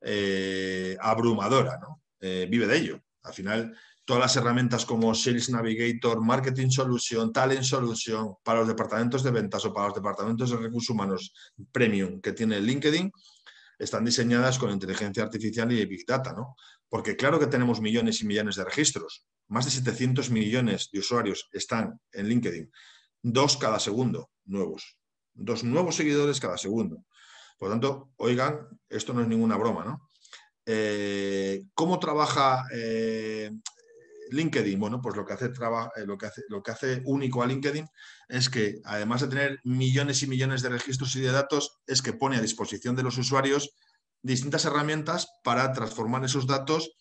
eh, abrumadora, ¿no? Eh, vive de ello. Al final, todas las herramientas como Sales Navigator, Marketing Solution, Talent Solution, para los departamentos de ventas o para los departamentos de recursos humanos premium que tiene LinkedIn, están diseñadas con inteligencia artificial y Big Data, Porque claro que tenemos millones y millones de registros. Más de 700 millones de usuarios están en LinkedIn dos cada segundo nuevos. Dos nuevos seguidores cada segundo. Por lo tanto, oigan, esto no es ninguna broma, ¿no? Eh, ¿Cómo trabaja eh, LinkedIn? Bueno, pues lo que, hace eh, lo, que hace, lo que hace único a LinkedIn es que, además de tener millones y millones de registros y de datos, es que pone a disposición de los usuarios distintas herramientas para transformar esos datos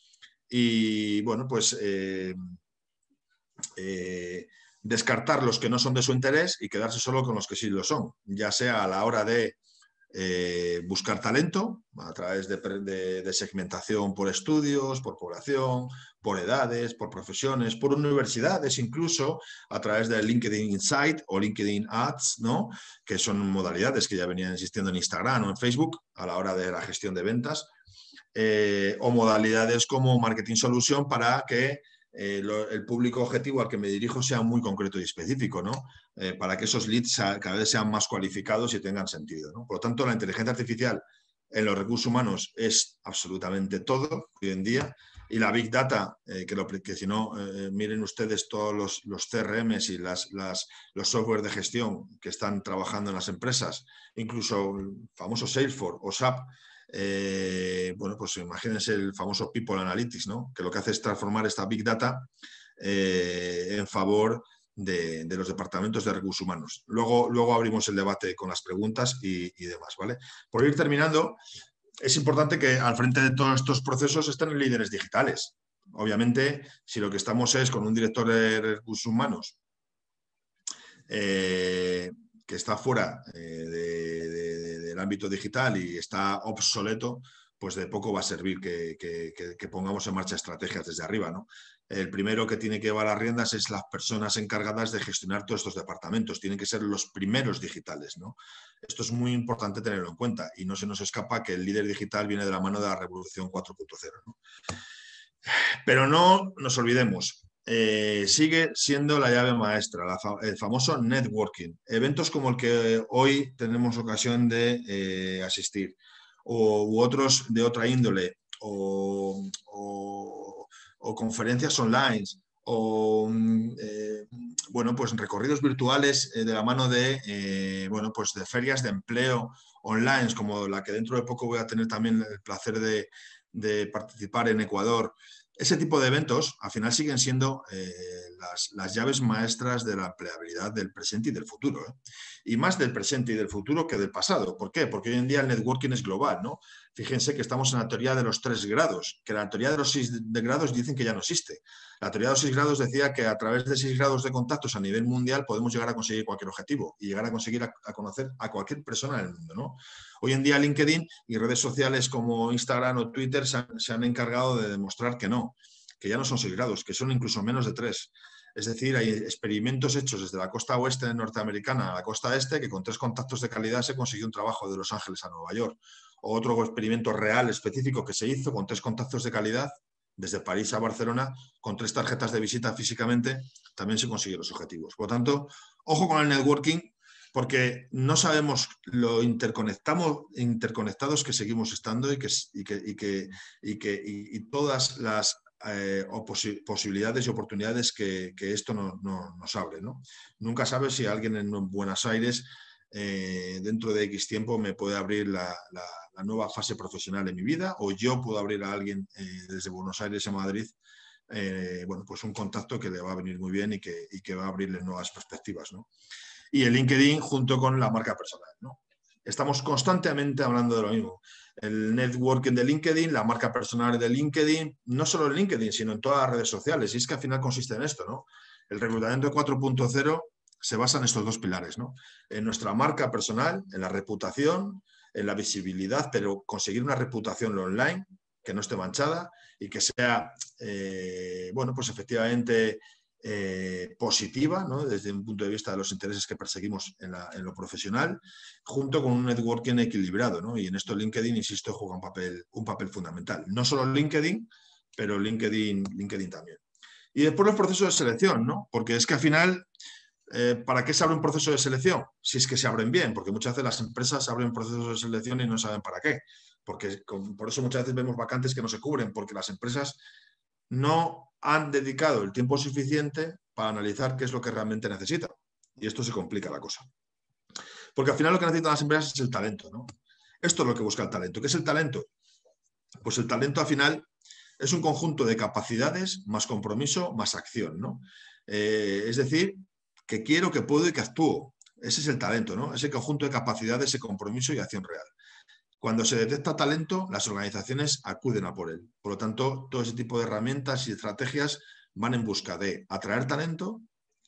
y, bueno, pues descartar los que no son de su interés y quedarse solo con los que sí lo son, ya sea a la hora de eh, buscar talento a través de, segmentación por estudios, por población, por edades, por profesiones, por universidades, incluso a través de LinkedIn Insight o LinkedIn Ads, ¿no? que son modalidades que ya venían existiendo en Instagram o en Facebook a la hora de la gestión de ventas, eh, o modalidades como Marketing Solution para que eh, el público objetivo al que me dirijo sea muy concreto y específico, ¿no? Eh, para que esos leads cada vez sean más cualificados y tengan sentido. ¿no? Por lo tanto, la inteligencia artificial en los recursos humanos es absolutamente todo hoy en día y la Big Data, eh, que, lo, si no, miren ustedes todos los, los CRMs y las, los software de gestión que están trabajando en las empresas, incluso el famoso Salesforce o SAP, eh, bueno, pues imagínense el famoso People Analytics, ¿no? que lo que hace es transformar esta Big Data eh, en favor de, los departamentos de recursos humanos. Luego, luego abrimos el debate con las preguntas y, demás. ¿vale? Por ir terminando, es importante que al frente de todos estos procesos estén líderes digitales. Obviamente, si lo que estamos es con un director de recursos humanos eh, que está fuera eh, del ámbito digital y está obsoleto, pues de poco va a servir que, pongamos en marcha estrategias desde arriba. ¿no? El primero que tiene que llevar las riendas es las personas encargadas de gestionar todos estos departamentos. Tienen que ser los primeros digitales. ¿no? Esto es muy importante tenerlo en cuenta y no se nos escapa que el líder digital viene de la mano de la revolución 4.0. Pero no nos olvidemos, eh, sigue siendo la llave maestra, el famoso networking, eventos como el que hoy tenemos ocasión de eh, asistir, o, u otros de otra índole, o, conferencias online, o mm, eh, bueno, pues recorridos virtuales de la mano de, bueno, pues de ferias de empleo online, como la que dentro de poco voy a tener también el placer de participar en Ecuador. Ese tipo de eventos al final siguen siendo eh, las, llaves maestras de la empleabilidad del presente y del futuro. ¿eh? Y más del presente y del futuro que del pasado. ¿Por qué? Porque hoy en día el networking es global, ¿no? Fíjense que estamos en la teoría de los tres grados, que la teoría de los seis grados dicen que ya no existe. La teoría de los seis grados decía que a través de seis grados de contactos a nivel mundial podemos llegar a conseguir cualquier objetivo y llegar a conseguir a, conocer a cualquier persona en el mundo. Hoy en día LinkedIn y redes sociales como Instagram o Twitter se han, se han encargado de demostrar que no, que ya no son seis grados, que son incluso menos de tres. Es decir, hay experimentos hechos desde la costa oeste norteamericana a la costa este que con tres contactos de calidad se consiguió un trabajo de Los Ángeles a Nueva York otro experimento real específico que se hizo con tres contactos de calidad desde París a Barcelona con tres tarjetas de visita físicamente, también se consiguen los objetivos. Por lo tanto, ojo con el networking porque no sabemos lo interconectados que seguimos estando y que, y que, y todas las eh, posibilidades y oportunidades que, esto nos abre. Nunca sabes si alguien en Buenos Aires eh, dentro de X tiempo me puede abrir la, nueva fase profesional en mi vida o yo puedo abrir a alguien eh, desde Buenos Aires a Madrid, eh, bueno, pues un contacto que le va a venir muy bien y que, va a abrirle nuevas perspectivas, Y el LinkedIn junto con la marca personal, Estamos constantemente hablando de lo mismo. El networking de LinkedIn, la marca personal de LinkedIn, no solo en LinkedIn, sino en todas las redes sociales. Y es que al final consiste en esto, ¿no? El reclutamiento 4.0 se basa en estos dos pilares, ¿no? En nuestra marca personal, en la reputación, en la visibilidad, pero conseguir una reputación online que no esté manchada y que sea, eh, bueno, pues efectivamente eh, positiva, ¿no? desde un punto de vista de los intereses que perseguimos en, lo profesional, junto con un networking equilibrado. ¿no? Y en esto LinkedIn, insisto, juega un papel, un papel fundamental. No solo LinkedIn, pero LinkedIn, LinkedIn también. Y después los procesos de selección, ¿no? porque es que al final eh, ¿para qué se abre un proceso de selección? Si es que se abren bien, porque muchas veces las empresas abren procesos de selección y no saben para qué. Porque por eso muchas veces vemos vacantes que no se cubren, porque las empresas no han dedicado el tiempo suficiente para analizar qué es lo que realmente necesitan. Y esto se complica la cosa. Porque al final lo que necesitan las empresas es el talento. ¿no? Esto es lo que busca el talento. ¿Qué es el talento? Pues el talento al final es un conjunto de capacidades más compromiso más acción. ¿no? Eh, es decir, que quiero, que puedo y que actúo. Ese es el talento, ¿no? Ese conjunto de capacidades, ese compromiso y acción real. Cuando se detecta talento, las organizaciones acuden a por él. Por lo tanto, todo ese tipo de herramientas y estrategias van en busca de atraer talento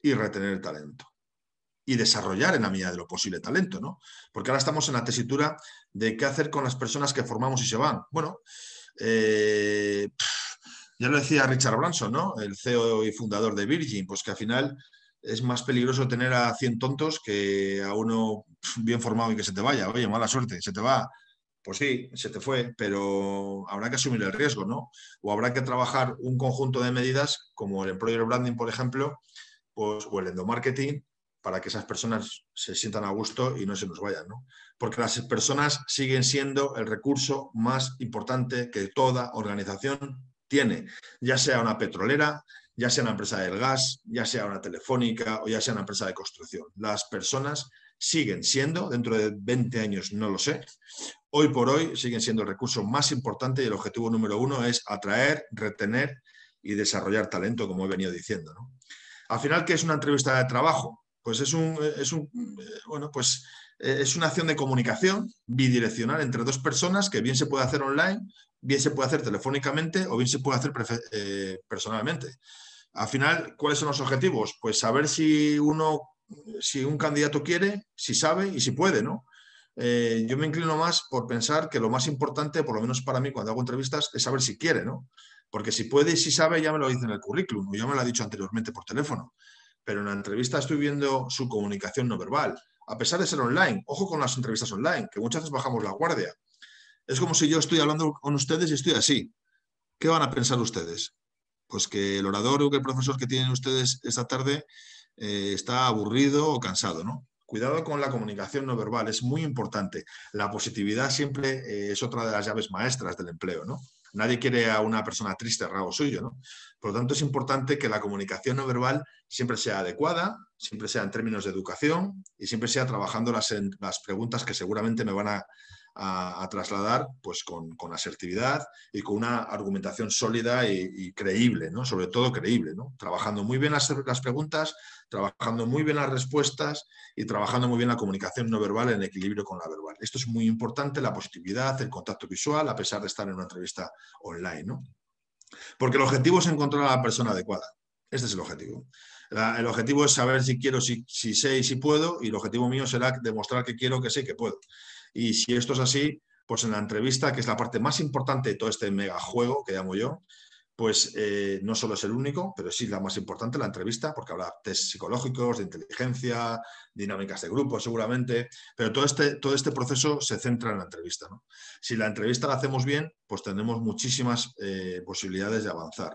y retener talento. Y desarrollar en la medida de lo posible talento, ¿no? Porque ahora estamos en la tesitura de qué hacer con las personas que formamos y se van. Bueno, eh, ya lo decía Richard Branson, ¿no? El CEO y fundador de Virgin, pues que al final es más peligroso tener a 100 tontos que a uno bien formado y que se te vaya. Oye, mala suerte, se te va. Pues sí, se te fue, pero habrá que asumir el riesgo, ¿no? O habrá que trabajar un conjunto de medidas como el employer branding, por ejemplo, pues, o el endomarketing, para que esas personas se sientan a gusto y no se nos vayan, ¿no? Porque las personas siguen siendo el recurso más importante que toda organización tiene, ya sea una petrolera, ya sea una empresa del gas, ya sea una telefónica o ya sea una empresa de construcción. Las personas siguen siendo, dentro de 20 años no lo sé, hoy por hoy siguen siendo el recurso más importante y el objetivo número uno es atraer, retener y desarrollar talento, como he venido diciendo. Al final, ¿qué es una entrevista de trabajo? Pues es un, es un eh, bueno, pues eh, es una acción de comunicación bidireccional entre dos personas que bien se puede hacer online bien se puede hacer telefónicamente o bien se puede hacer eh, personalmente. Al final, ¿cuáles son los objetivos? Pues saber si uno, si un candidato quiere, si sabe y si puede, ¿no? Eh, yo me inclino más por pensar que lo más importante, por lo menos para mí cuando hago entrevistas, es saber si quiere, ¿no? Porque si puede y si sabe, ya me lo dice en el currículum ya me lo ha dicho anteriormente por teléfono. Pero en la entrevista estoy viendo su comunicación no verbal, a pesar de ser online. Ojo con las entrevistas online, que muchas veces bajamos la guardia. Es como si yo estoy hablando con ustedes y estoy así. ¿Qué van a pensar ustedes? Pues que el orador o que el profesor que tienen ustedes esta tarde eh, está aburrido o cansado, ¿no? Cuidado con la comunicación no verbal, es muy importante. La positividad siempre eh, es otra de las llaves maestras del empleo, ¿no? Nadie quiere a una persona triste, rabo suyo, ¿no? Por lo tanto, es importante que la comunicación no verbal siempre sea adecuada, siempre sea en términos de educación y siempre sea trabajando las preguntas que seguramente me van a a, trasladar pues, con, asertividad y con una argumentación sólida y, creíble, ¿no? sobre todo creíble, ¿no? trabajando muy bien las, preguntas, trabajando muy bien las respuestas y trabajando muy bien la comunicación no verbal en equilibrio con la verbal. Esto es muy importante, la positividad, el contacto visual, a pesar de estar en una entrevista online. Porque el objetivo es encontrar a la persona adecuada. Este es el objetivo. el objetivo es saber si quiero, si, si, sé y si puedo, y el objetivo mío será demostrar que quiero, que sé y que puedo. Y si esto es así, pues en la entrevista, que es la parte más importante de todo este megajuego que llamo yo, pues eh, no solo es el único, pero sí la más importante, la entrevista, porque habrá test psicológicos, de inteligencia, dinámicas de grupo, seguramente, pero todo este, todo este proceso se centra en la entrevista. Si la entrevista la hacemos bien, pues tenemos muchísimas eh, posibilidades de avanzar.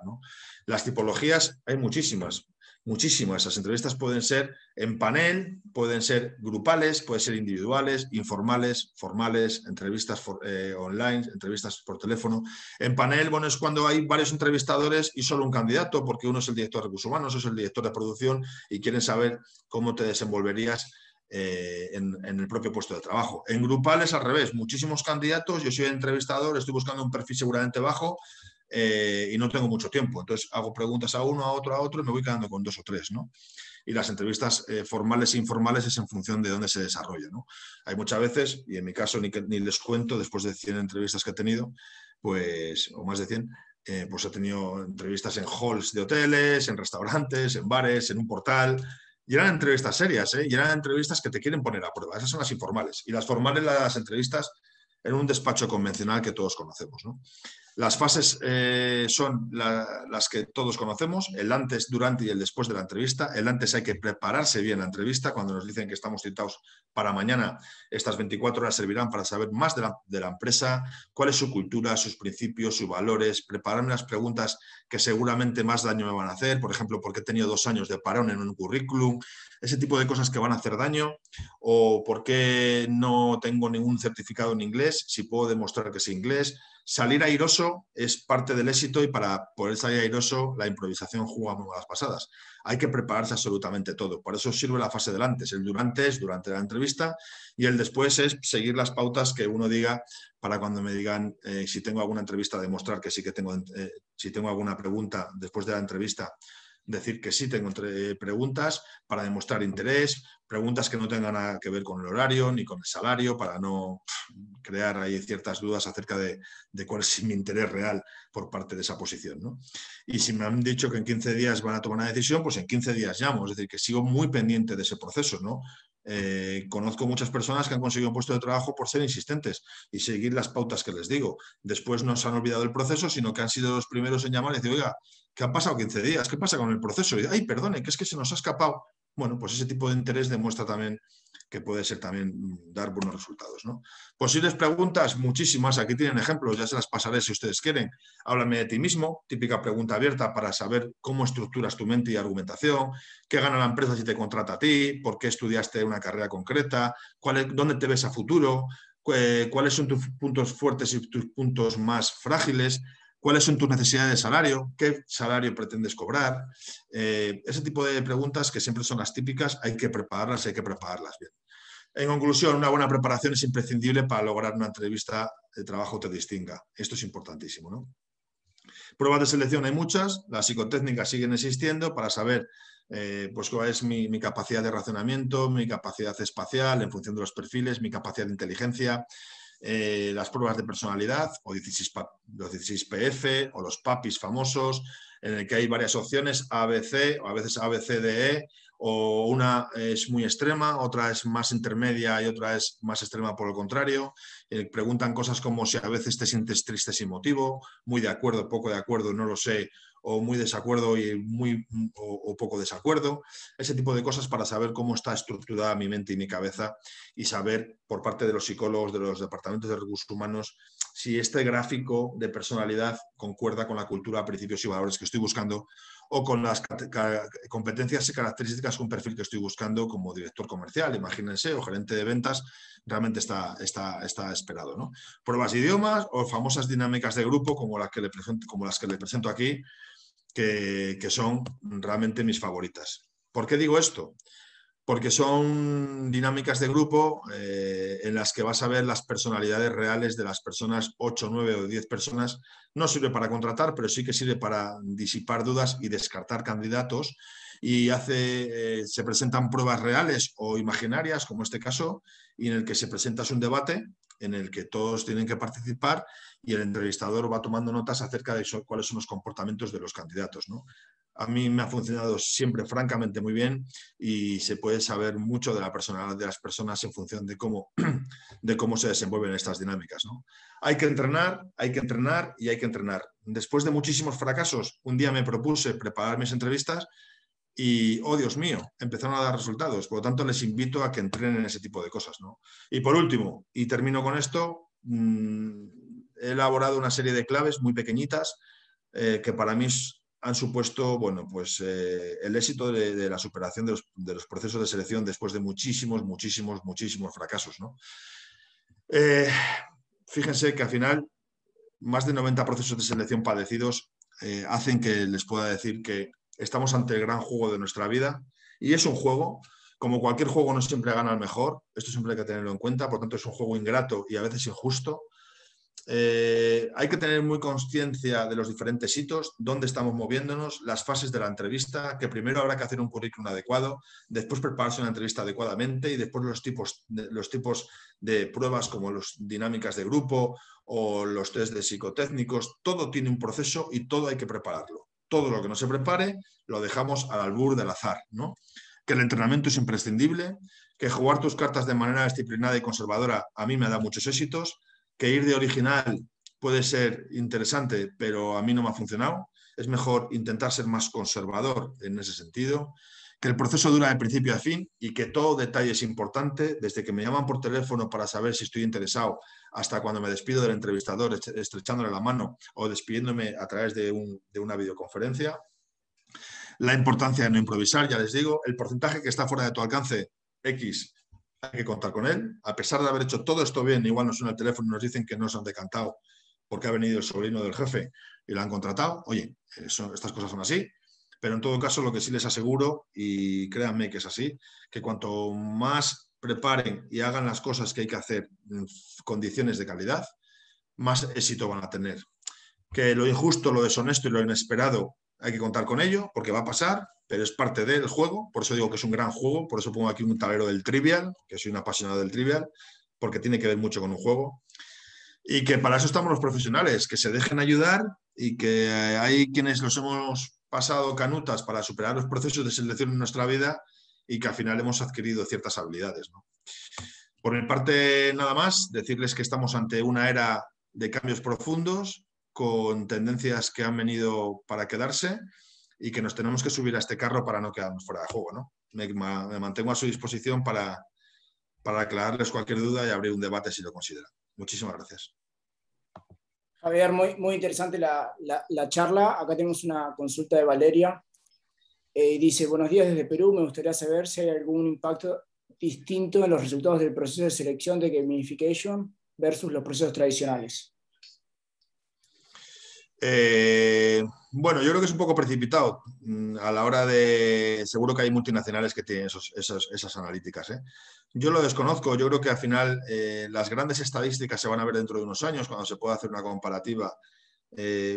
Las tipologías hay muchísimas. Muchísimas Esas entrevistas pueden ser en panel, pueden ser grupales, pueden ser individuales, informales, formales, entrevistas eh, online, entrevistas por teléfono. En panel, bueno, es cuando hay varios entrevistadores y solo un candidato, porque uno es el director de recursos humanos, es el director de producción y quieren saber cómo te desenvolverías eh, en, el propio puesto de trabajo. En grupales al revés, muchísimos candidatos, yo soy entrevistador, estoy buscando un perfil seguramente bajo, eh, y no tengo mucho tiempo. Entonces hago preguntas a uno, a otro, a otro y me voy quedando con dos o tres, ¿no? Y las entrevistas eh, formales e informales es en función de dónde se desarrolla, ¿no? Hay muchas veces, y en mi caso ni, ni les cuento, después de 100 entrevistas que he tenido, pues, o más de 100, eh, pues he tenido entrevistas en halls de hoteles, en restaurantes, en bares, en un portal. Y eran entrevistas serias, ¿eh? Y eran entrevistas que te quieren poner a prueba. Esas son las informales. Y las formales, las entrevistas en un despacho convencional que todos conocemos, ¿no? Las fases eh, son las que todos conocemos, el antes, durante y el después de la entrevista. El antes hay que prepararse bien la entrevista. Cuando nos dicen que estamos citados para mañana, estas 24 horas servirán para saber más de la, empresa, cuál es su cultura, sus principios, sus valores, prepararme las preguntas que seguramente más daño me van a hacer, por ejemplo, por qué he tenido dos años de parón en un currículum, ese tipo de cosas que van a hacer daño, o por qué no tengo ningún certificado en inglés, si puedo demostrar que es inglés Salir airoso es parte del éxito y para poder salir airoso la improvisación juega muy malas pasadas. Hay que prepararse absolutamente todo. Por eso sirve la fase del antes. El durante es durante la entrevista y el después es seguir las pautas que uno diga para cuando me digan eh, si tengo alguna entrevista, demostrar que sí que tengo, eh, si tengo alguna pregunta después de la entrevista, decir que sí tengo preguntas para demostrar interés, preguntas que no tengan nada que ver con el horario ni con el salario, para no crear ahí ciertas dudas acerca de, cuál es mi interés real por parte de esa posición. ¿no? Y si me han dicho que en 15 días van a tomar una decisión, pues en 15 días llamo, es decir, que sigo muy pendiente de ese proceso. ¿no? Eh, conozco muchas personas que han conseguido un puesto de trabajo por ser insistentes y seguir las pautas que les digo. Después no se han olvidado el proceso, sino que han sido los primeros en llamar y decir, oiga, ¿Qué ha pasado 15 días, ¿qué pasa con el proceso? Y, ay, perdone, que es que se nos ha escapado. Bueno, pues ese tipo de interés demuestra también que puede ser también mm, dar buenos resultados. ¿no? Posibles pues preguntas, muchísimas. Aquí tienen ejemplos, ya se las pasaré si ustedes quieren. Háblame de ti mismo, típica pregunta abierta para saber cómo estructuras tu mente y argumentación, qué gana la empresa si te contrata a ti, por qué estudiaste una carrera concreta, dónde te ves a futuro, eh, cuáles son tus puntos fuertes y tus puntos más frágiles cuáles son tus necesidades de salario, qué salario pretendes cobrar. Eh, ese tipo de preguntas que siempre son las típicas, hay que prepararlas, hay que prepararlas bien. En conclusión, una buena preparación es imprescindible para lograr una entrevista de trabajo que te distinga. Esto es importantísimo. Pruebas de selección hay muchas, las psicotécnicas siguen existiendo para saber eh, pues cuál es mi, mi, capacidad de razonamiento, mi capacidad espacial en función de los perfiles, mi capacidad de inteligencia, eh, las pruebas de personalidad o 16, los 16PF o los PAPIs famosos, en el que hay varias opciones, ABC o a veces ABCDE, o una es muy extrema, otra es más intermedia y otra es más extrema por el contrario. Eh, preguntan cosas como si a veces te sientes triste sin motivo, muy de acuerdo, poco de acuerdo, no lo sé, o muy desacuerdo y muy, o, poco desacuerdo, ese tipo de cosas para saber cómo está estructurada mi mente y mi cabeza y saber por parte de los psicólogos, de los departamentos de recursos humanos, si este gráfico de personalidad concuerda con la cultura, principios y valores que estoy buscando o con las competencias y características, un perfil que estoy buscando como director comercial, imagínense, o gerente de ventas, realmente está, está, está esperado. ¿no? Pruebas de idiomas o famosas dinámicas de grupo como las que le como las que le presento aquí, que, son realmente mis favoritas. ¿Por qué digo esto? Porque son dinámicas de grupo eh, en las que vas a ver las personalidades reales de las personas, 8, 9 o 10 personas. No sirve para contratar, pero sí que sirve para disipar dudas y descartar candidatos. Y hace, eh, se presentan pruebas reales o imaginarias, como este caso, y en el que se presenta un debate en el que todos tienen que participar y el entrevistador va tomando notas acerca de cuáles son los comportamientos de los candidatos. ¿no? A mí me ha funcionado siempre francamente muy bien y se puede saber mucho de la personalidad de las personas en función de cómo, de cómo se desenvuelven estas dinámicas. Hay que entrenar, hay que entrenar y hay que entrenar. Después de muchísimos fracasos, un día me propuse preparar mis entrevistas y, oh Dios mío, empezaron a dar resultados. Por lo tanto, les invito a que entrenen ese tipo de cosas. Y por último, y termino con esto, mm, he elaborado una serie de claves muy pequeñitas eh, que para mí han supuesto bueno, pues, eh, el éxito de, la superación de los, procesos de selección después de muchísimos, muchísimos, muchísimos fracasos. ¿no? Eh, fíjense que al final más de 90 procesos de selección padecidos hacen que les pueda decir que estamos ante el gran juego de nuestra vida y es un juego como cualquier juego no siempre gana el mejor, esto siempre hay que tenerlo en cuenta, por tanto es un juego ingrato y a veces injusto, eh, hay que tener muy conciencia de los diferentes hitos, dónde estamos moviéndonos, las fases de la entrevista, que primero habrá que hacer un currículum adecuado, después prepararse una entrevista adecuadamente y después los tipos, los tipos de pruebas como las dinámicas de grupo o los test de psicotécnicos, todo tiene un proceso y todo hay que prepararlo. Todo lo que no se prepare lo dejamos al albur del azar, ¿no? que el entrenamiento es imprescindible, que jugar tus cartas de manera disciplinada y conservadora a mí me da muchos éxitos, que ir de original puede ser interesante, pero a mí no me ha funcionado. Es mejor intentar ser más conservador en ese sentido, que el proceso dura de principio a fin y que todo detalle es importante, desde que me llaman por teléfono para saber si estoy interesado hasta cuando me despido del entrevistador estrechándole la mano o despidiéndome a través de, una videoconferencia. La importancia de no improvisar, ya les digo, el porcentaje que está fuera de tu alcance X que contar con él. A pesar de haber hecho todo esto bien, igual nos suena el teléfono y nos dicen que no se han decantado porque ha venido el sobrino del jefe y lo han contratado. Oye, estas cosas son así. Pero en todo caso, lo que sí les aseguro, y créanme que es así, que cuanto más preparen y hagan las cosas que hay que hacer en condiciones de calidad, más éxito van a tener. Que lo injusto, lo deshonesto y lo inesperado hay que contar con ello, porque va a pasar, pero es parte del juego, por eso digo que es un gran juego, por eso pongo aquí un tablero del trivial, que soy un apasionado del trivial, porque tiene que ver mucho con un juego. Y que para eso estamos los profesionales, que se dejen ayudar y que eh, hay quienes los hemos pasado canutas para superar los procesos de selección en nuestra vida y que al final hemos adquirido ciertas habilidades. Por mi parte, nada más, decirles que estamos ante una era de cambios profundos, con tendencias que han venido para quedarse y que nos tenemos que subir a este carro para no quedarnos fuera de juego. ¿no? Me, mantengo a su disposición para, para aclararles cualquier duda y abrir un debate si lo consideran. Muchísimas gracias. Javier, muy, muy interesante la, la, charla. Acá tenemos una consulta de Valeria. Eh, dice, buenos días desde Perú, me gustaría saber si hay algún impacto distinto en los resultados del proceso de selección de gamification versus los procesos tradicionales. Eh, bueno, yo creo que es un poco precipitado mm, a la hora de... Seguro que hay multinacionales que tienen esas analíticas. ¿eh? Yo lo desconozco, yo creo que al final eh, las grandes estadísticas se van a ver dentro de unos años cuando se pueda hacer una comparativa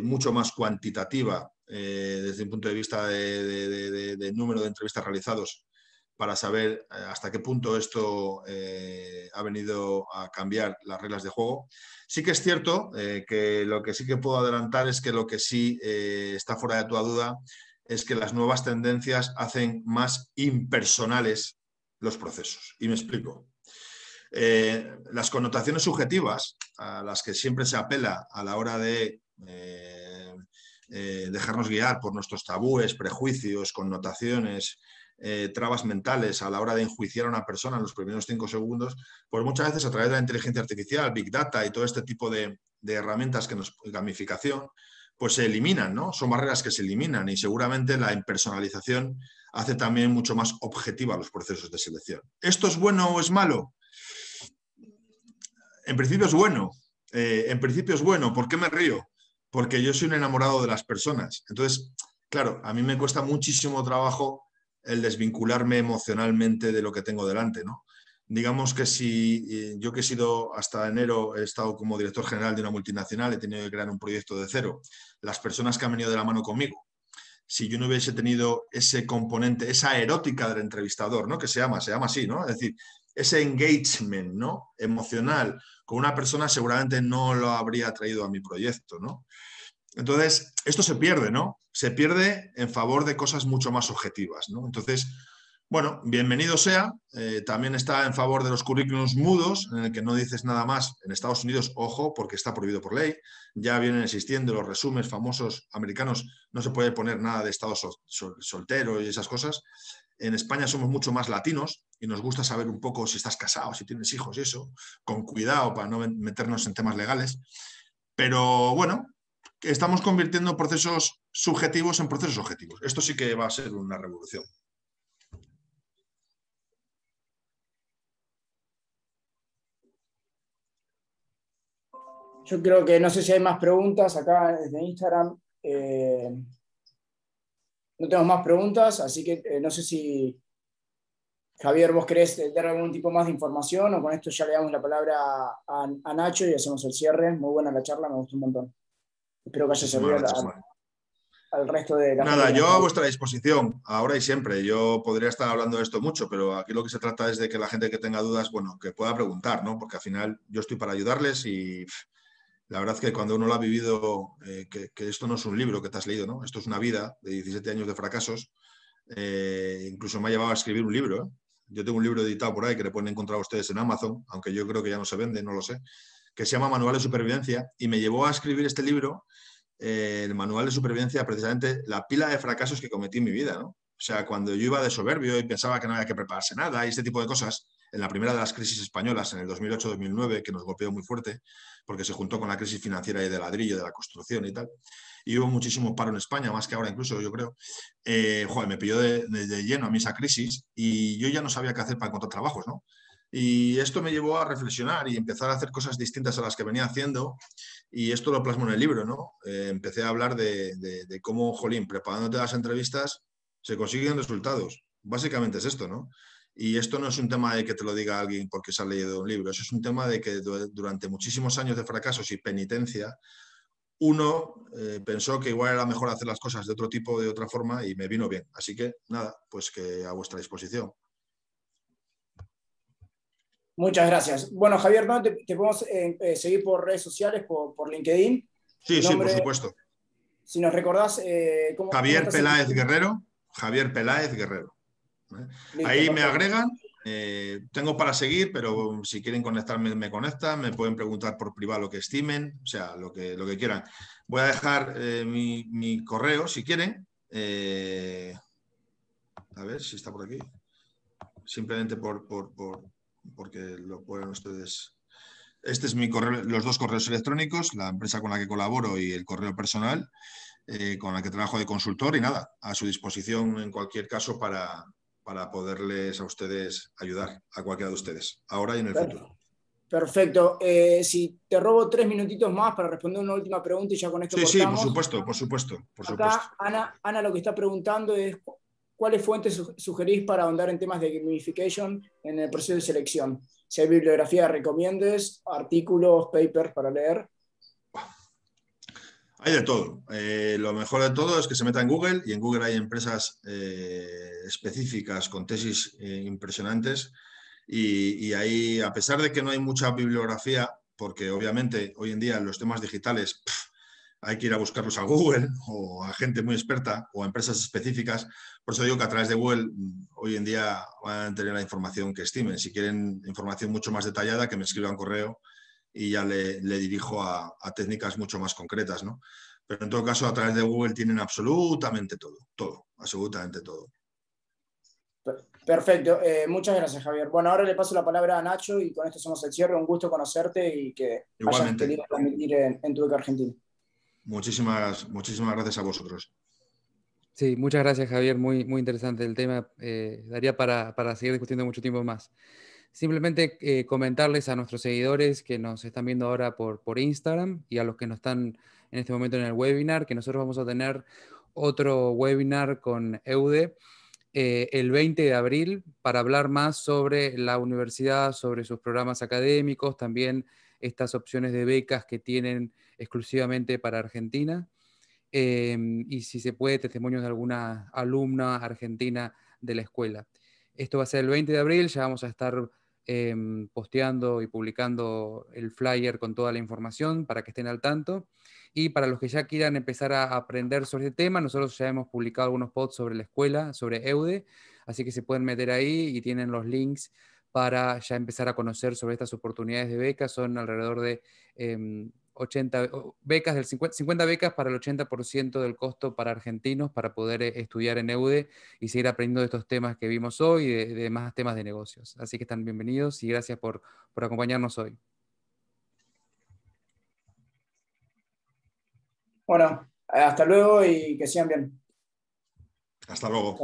mucho más cuantitativa desde un punto de vista de, de número de entrevistas realizados para saber eh, hasta qué punto esto eh, ha venido a cambiar las reglas de juego. Sí que es cierto eh, que lo que sí que puedo adelantar es que lo que sí está fuera de toda duda es que las nuevas tendencias hacen más impersonales los procesos. Y me explico. las connotaciones subjetivas a las que siempre se apela a la hora de dejarnos guiar por nuestros tabúes, prejuicios, connotaciones, eh, trabas mentales a la hora de enjuiciar a una persona en los primeros cinco segundos, pues muchas veces a través de la inteligencia artificial, Big Data y todo este tipo de, herramientas que nos gamificación, pues se eliminan, ¿no? Son barreras que se eliminan y seguramente la impersonalización hace también mucho más objetiva los procesos de selección. ¿Esto es bueno o es malo? En principio es bueno. Eh, en principio es bueno. ¿Por qué me río? Porque yo soy un enamorado de las personas. Entonces, claro, a mí me cuesta muchísimo trabajo el desvincularme emocionalmente de lo que tengo delante, ¿no? Digamos que si eh, yo que he sido hasta enero, he estado como director general de una multinacional, he tenido que crear un proyecto de cero, las personas que han venido de la mano conmigo, si yo no hubiese tenido ese componente, esa erótica del entrevistador, ¿no? Que se llama, se llama así, ¿no? Es decir, ese engagement, ¿no? Emocional con una persona seguramente no lo habría traído a mi proyecto, ¿no? Entonces, esto se pierde, ¿no? Se pierde en favor de cosas mucho más objetivas, ¿no? Entonces, bueno, bienvenido sea. Eh, también está en favor de los currículums mudos, en el que no dices nada más. En Estados Unidos, ojo, porque está prohibido por ley. Ya vienen existiendo los resúmenes famosos americanos. No se puede poner nada de estado soltero y esas cosas. En España somos mucho más latinos y nos gusta saber un poco si estás casado, si tienes hijos y eso, con cuidado para no meternos en temas legales. Pero bueno, estamos convirtiendo procesos subjetivos en procesos objetivos. Esto sí que va a ser una revolución. Yo creo que no sé si hay más preguntas acá desde Instagram. Eh, no tengo más preguntas, así que eh, no sé si Javier, vos querés dar algún tipo más de información o con esto ya le damos la palabra a, a Nacho y hacemos el cierre. Muy buena la charla, me gustó un montón. Creo que al resto de Nada, yo a vuestra disposición, ahora y siempre. Yo podría estar hablando de esto mucho, pero aquí lo que se trata es de que la gente que tenga dudas, bueno, que pueda preguntar, ¿no? Porque al final yo estoy para ayudarles y la verdad es que cuando uno lo ha vivido, eh, que, esto no es un libro que te has leído, ¿no? Esto es una vida de 17 años de fracasos. Eh, incluso me ha llevado a escribir un libro. ¿eh? Yo tengo un libro editado por ahí que le pueden encontrar ustedes en Amazon, aunque yo creo que ya no se vende, no lo sé que se llama Manual de Supervivencia y me llevó a escribir este libro, eh, el Manual de Supervivencia, precisamente la pila de fracasos que cometí en mi vida, ¿no? O sea, cuando yo iba de soberbio y pensaba que no había que prepararse nada y este tipo de cosas, en la primera de las crisis españolas, en el 2008-2009, que nos golpeó muy fuerte, porque se juntó con la crisis financiera y de ladrillo, de la construcción y tal, y hubo muchísimo paro en España, más que ahora incluso, yo creo, eh, joder, me pilló de, lleno a mí esa crisis y yo ya no sabía qué hacer para encontrar trabajos, ¿no? Y esto me llevó a reflexionar y empezar a hacer cosas distintas a las que venía haciendo. Y esto lo plasmo en el libro, ¿no? Eh, empecé a hablar de, cómo, jolín, preparándote las entrevistas, se consiguen resultados. Básicamente es esto, ¿no? Y esto no es un tema de que te lo diga alguien porque se ha leído un libro. Eso es un tema de que durante muchísimos años de fracasos y penitencia, uno eh, pensó que igual era mejor hacer las cosas de otro tipo, de otra forma, y me vino bien. Así que, nada, pues que a vuestra disposición. Muchas gracias. Bueno, Javier, ¿no? ¿Te, podemos eh, eh, seguir por redes sociales, por, LinkedIn? Sí, sí, por supuesto. Si nos recordás... Eh, Javier Peláez Guerrero. Javier Peláez Guerrero. Ahí me agregan. tengo para seguir, pero si quieren conectarme, me conectan. Me pueden preguntar por privado lo que estimen, o sea, lo que, lo que quieran. Voy a dejar mi, correo, si quieren. a ver si está por aquí. Simplemente por porque lo pueden ustedes. Este es mi correo, los dos correos electrónicos, la empresa con la que colaboro y el correo personal, eh, con la que trabajo de consultor y nada, a su disposición en cualquier caso para, para poderles a ustedes ayudar, a cualquiera de ustedes, ahora y en el futuro. Perfecto. Eh, si te robo tres minutitos más para responder una última pregunta y ya con esto Sí, sí, por supuesto, por supuesto, por supuesto. Ana lo que está preguntando es ¿cuáles fuentes sugerís para ahondar en temas de gamification en el proceso de selección? Si hay bibliografía recomiendes, artículos, papers para leer. Hay de todo. Eh, lo mejor de todo es que se meta en Google y en Google hay empresas eh, específicas con tesis eh, impresionantes y, ahí, a pesar de que no hay mucha bibliografía, porque obviamente hoy en día los temas digitales hay que ir a buscarlos a Google o a gente muy experta o a empresas específicas. Por eso digo que a través de Google mm, hoy en día van a tener la información que estimen. Si quieren información mucho más detallada, que me escriban correo y ya le, dirijo a, técnicas mucho más concretas. Pero en todo caso, a través de Google tienen absolutamente todo, todo, absolutamente todo. Perfecto, eh, muchas gracias Javier. Bueno, ahora le paso la palabra a Nacho y con esto somos el cierre. Un gusto conocerte y que Igualmente. hayas transmitir en, en Argentina. Muchísimas, muchísimas gracias a vosotros. Sí, muchas gracias Javier, muy, muy interesante el tema. Eh, daría para, seguir discutiendo mucho tiempo más. Simplemente eh, comentarles a nuestros seguidores que nos están viendo ahora por, por Instagram y a los que nos están en este momento en el webinar, que nosotros vamos a tener otro webinar con EUDE eh, el 20 de abril para hablar más sobre la universidad, sobre sus programas académicos, también estas opciones de becas que tienen exclusivamente para Argentina. Em, y si se puede, testimonios de alguna alumna argentina de la escuela. Esto va a ser el 20 de abril, ya vamos a estar em, posteando y publicando el flyer con toda la información para que estén al tanto. Y para los que ya quieran empezar a aprender sobre este tema, nosotros ya hemos publicado algunos posts sobre la escuela, sobre EUDE, así que se pueden meter ahí y tienen los links para ya empezar a conocer sobre estas oportunidades de becas, Son alrededor de em, 80 becas, del 50, becas para el 80% del costo para argentinos para poder eh, estudiar en EUDE y seguir aprendiendo de estos temas que vimos hoy y de, más temas de negocios. Así que están bienvenidos y gracias por, por acompañarnos hoy. Bueno, hasta luego y que sean bien. Hasta luego.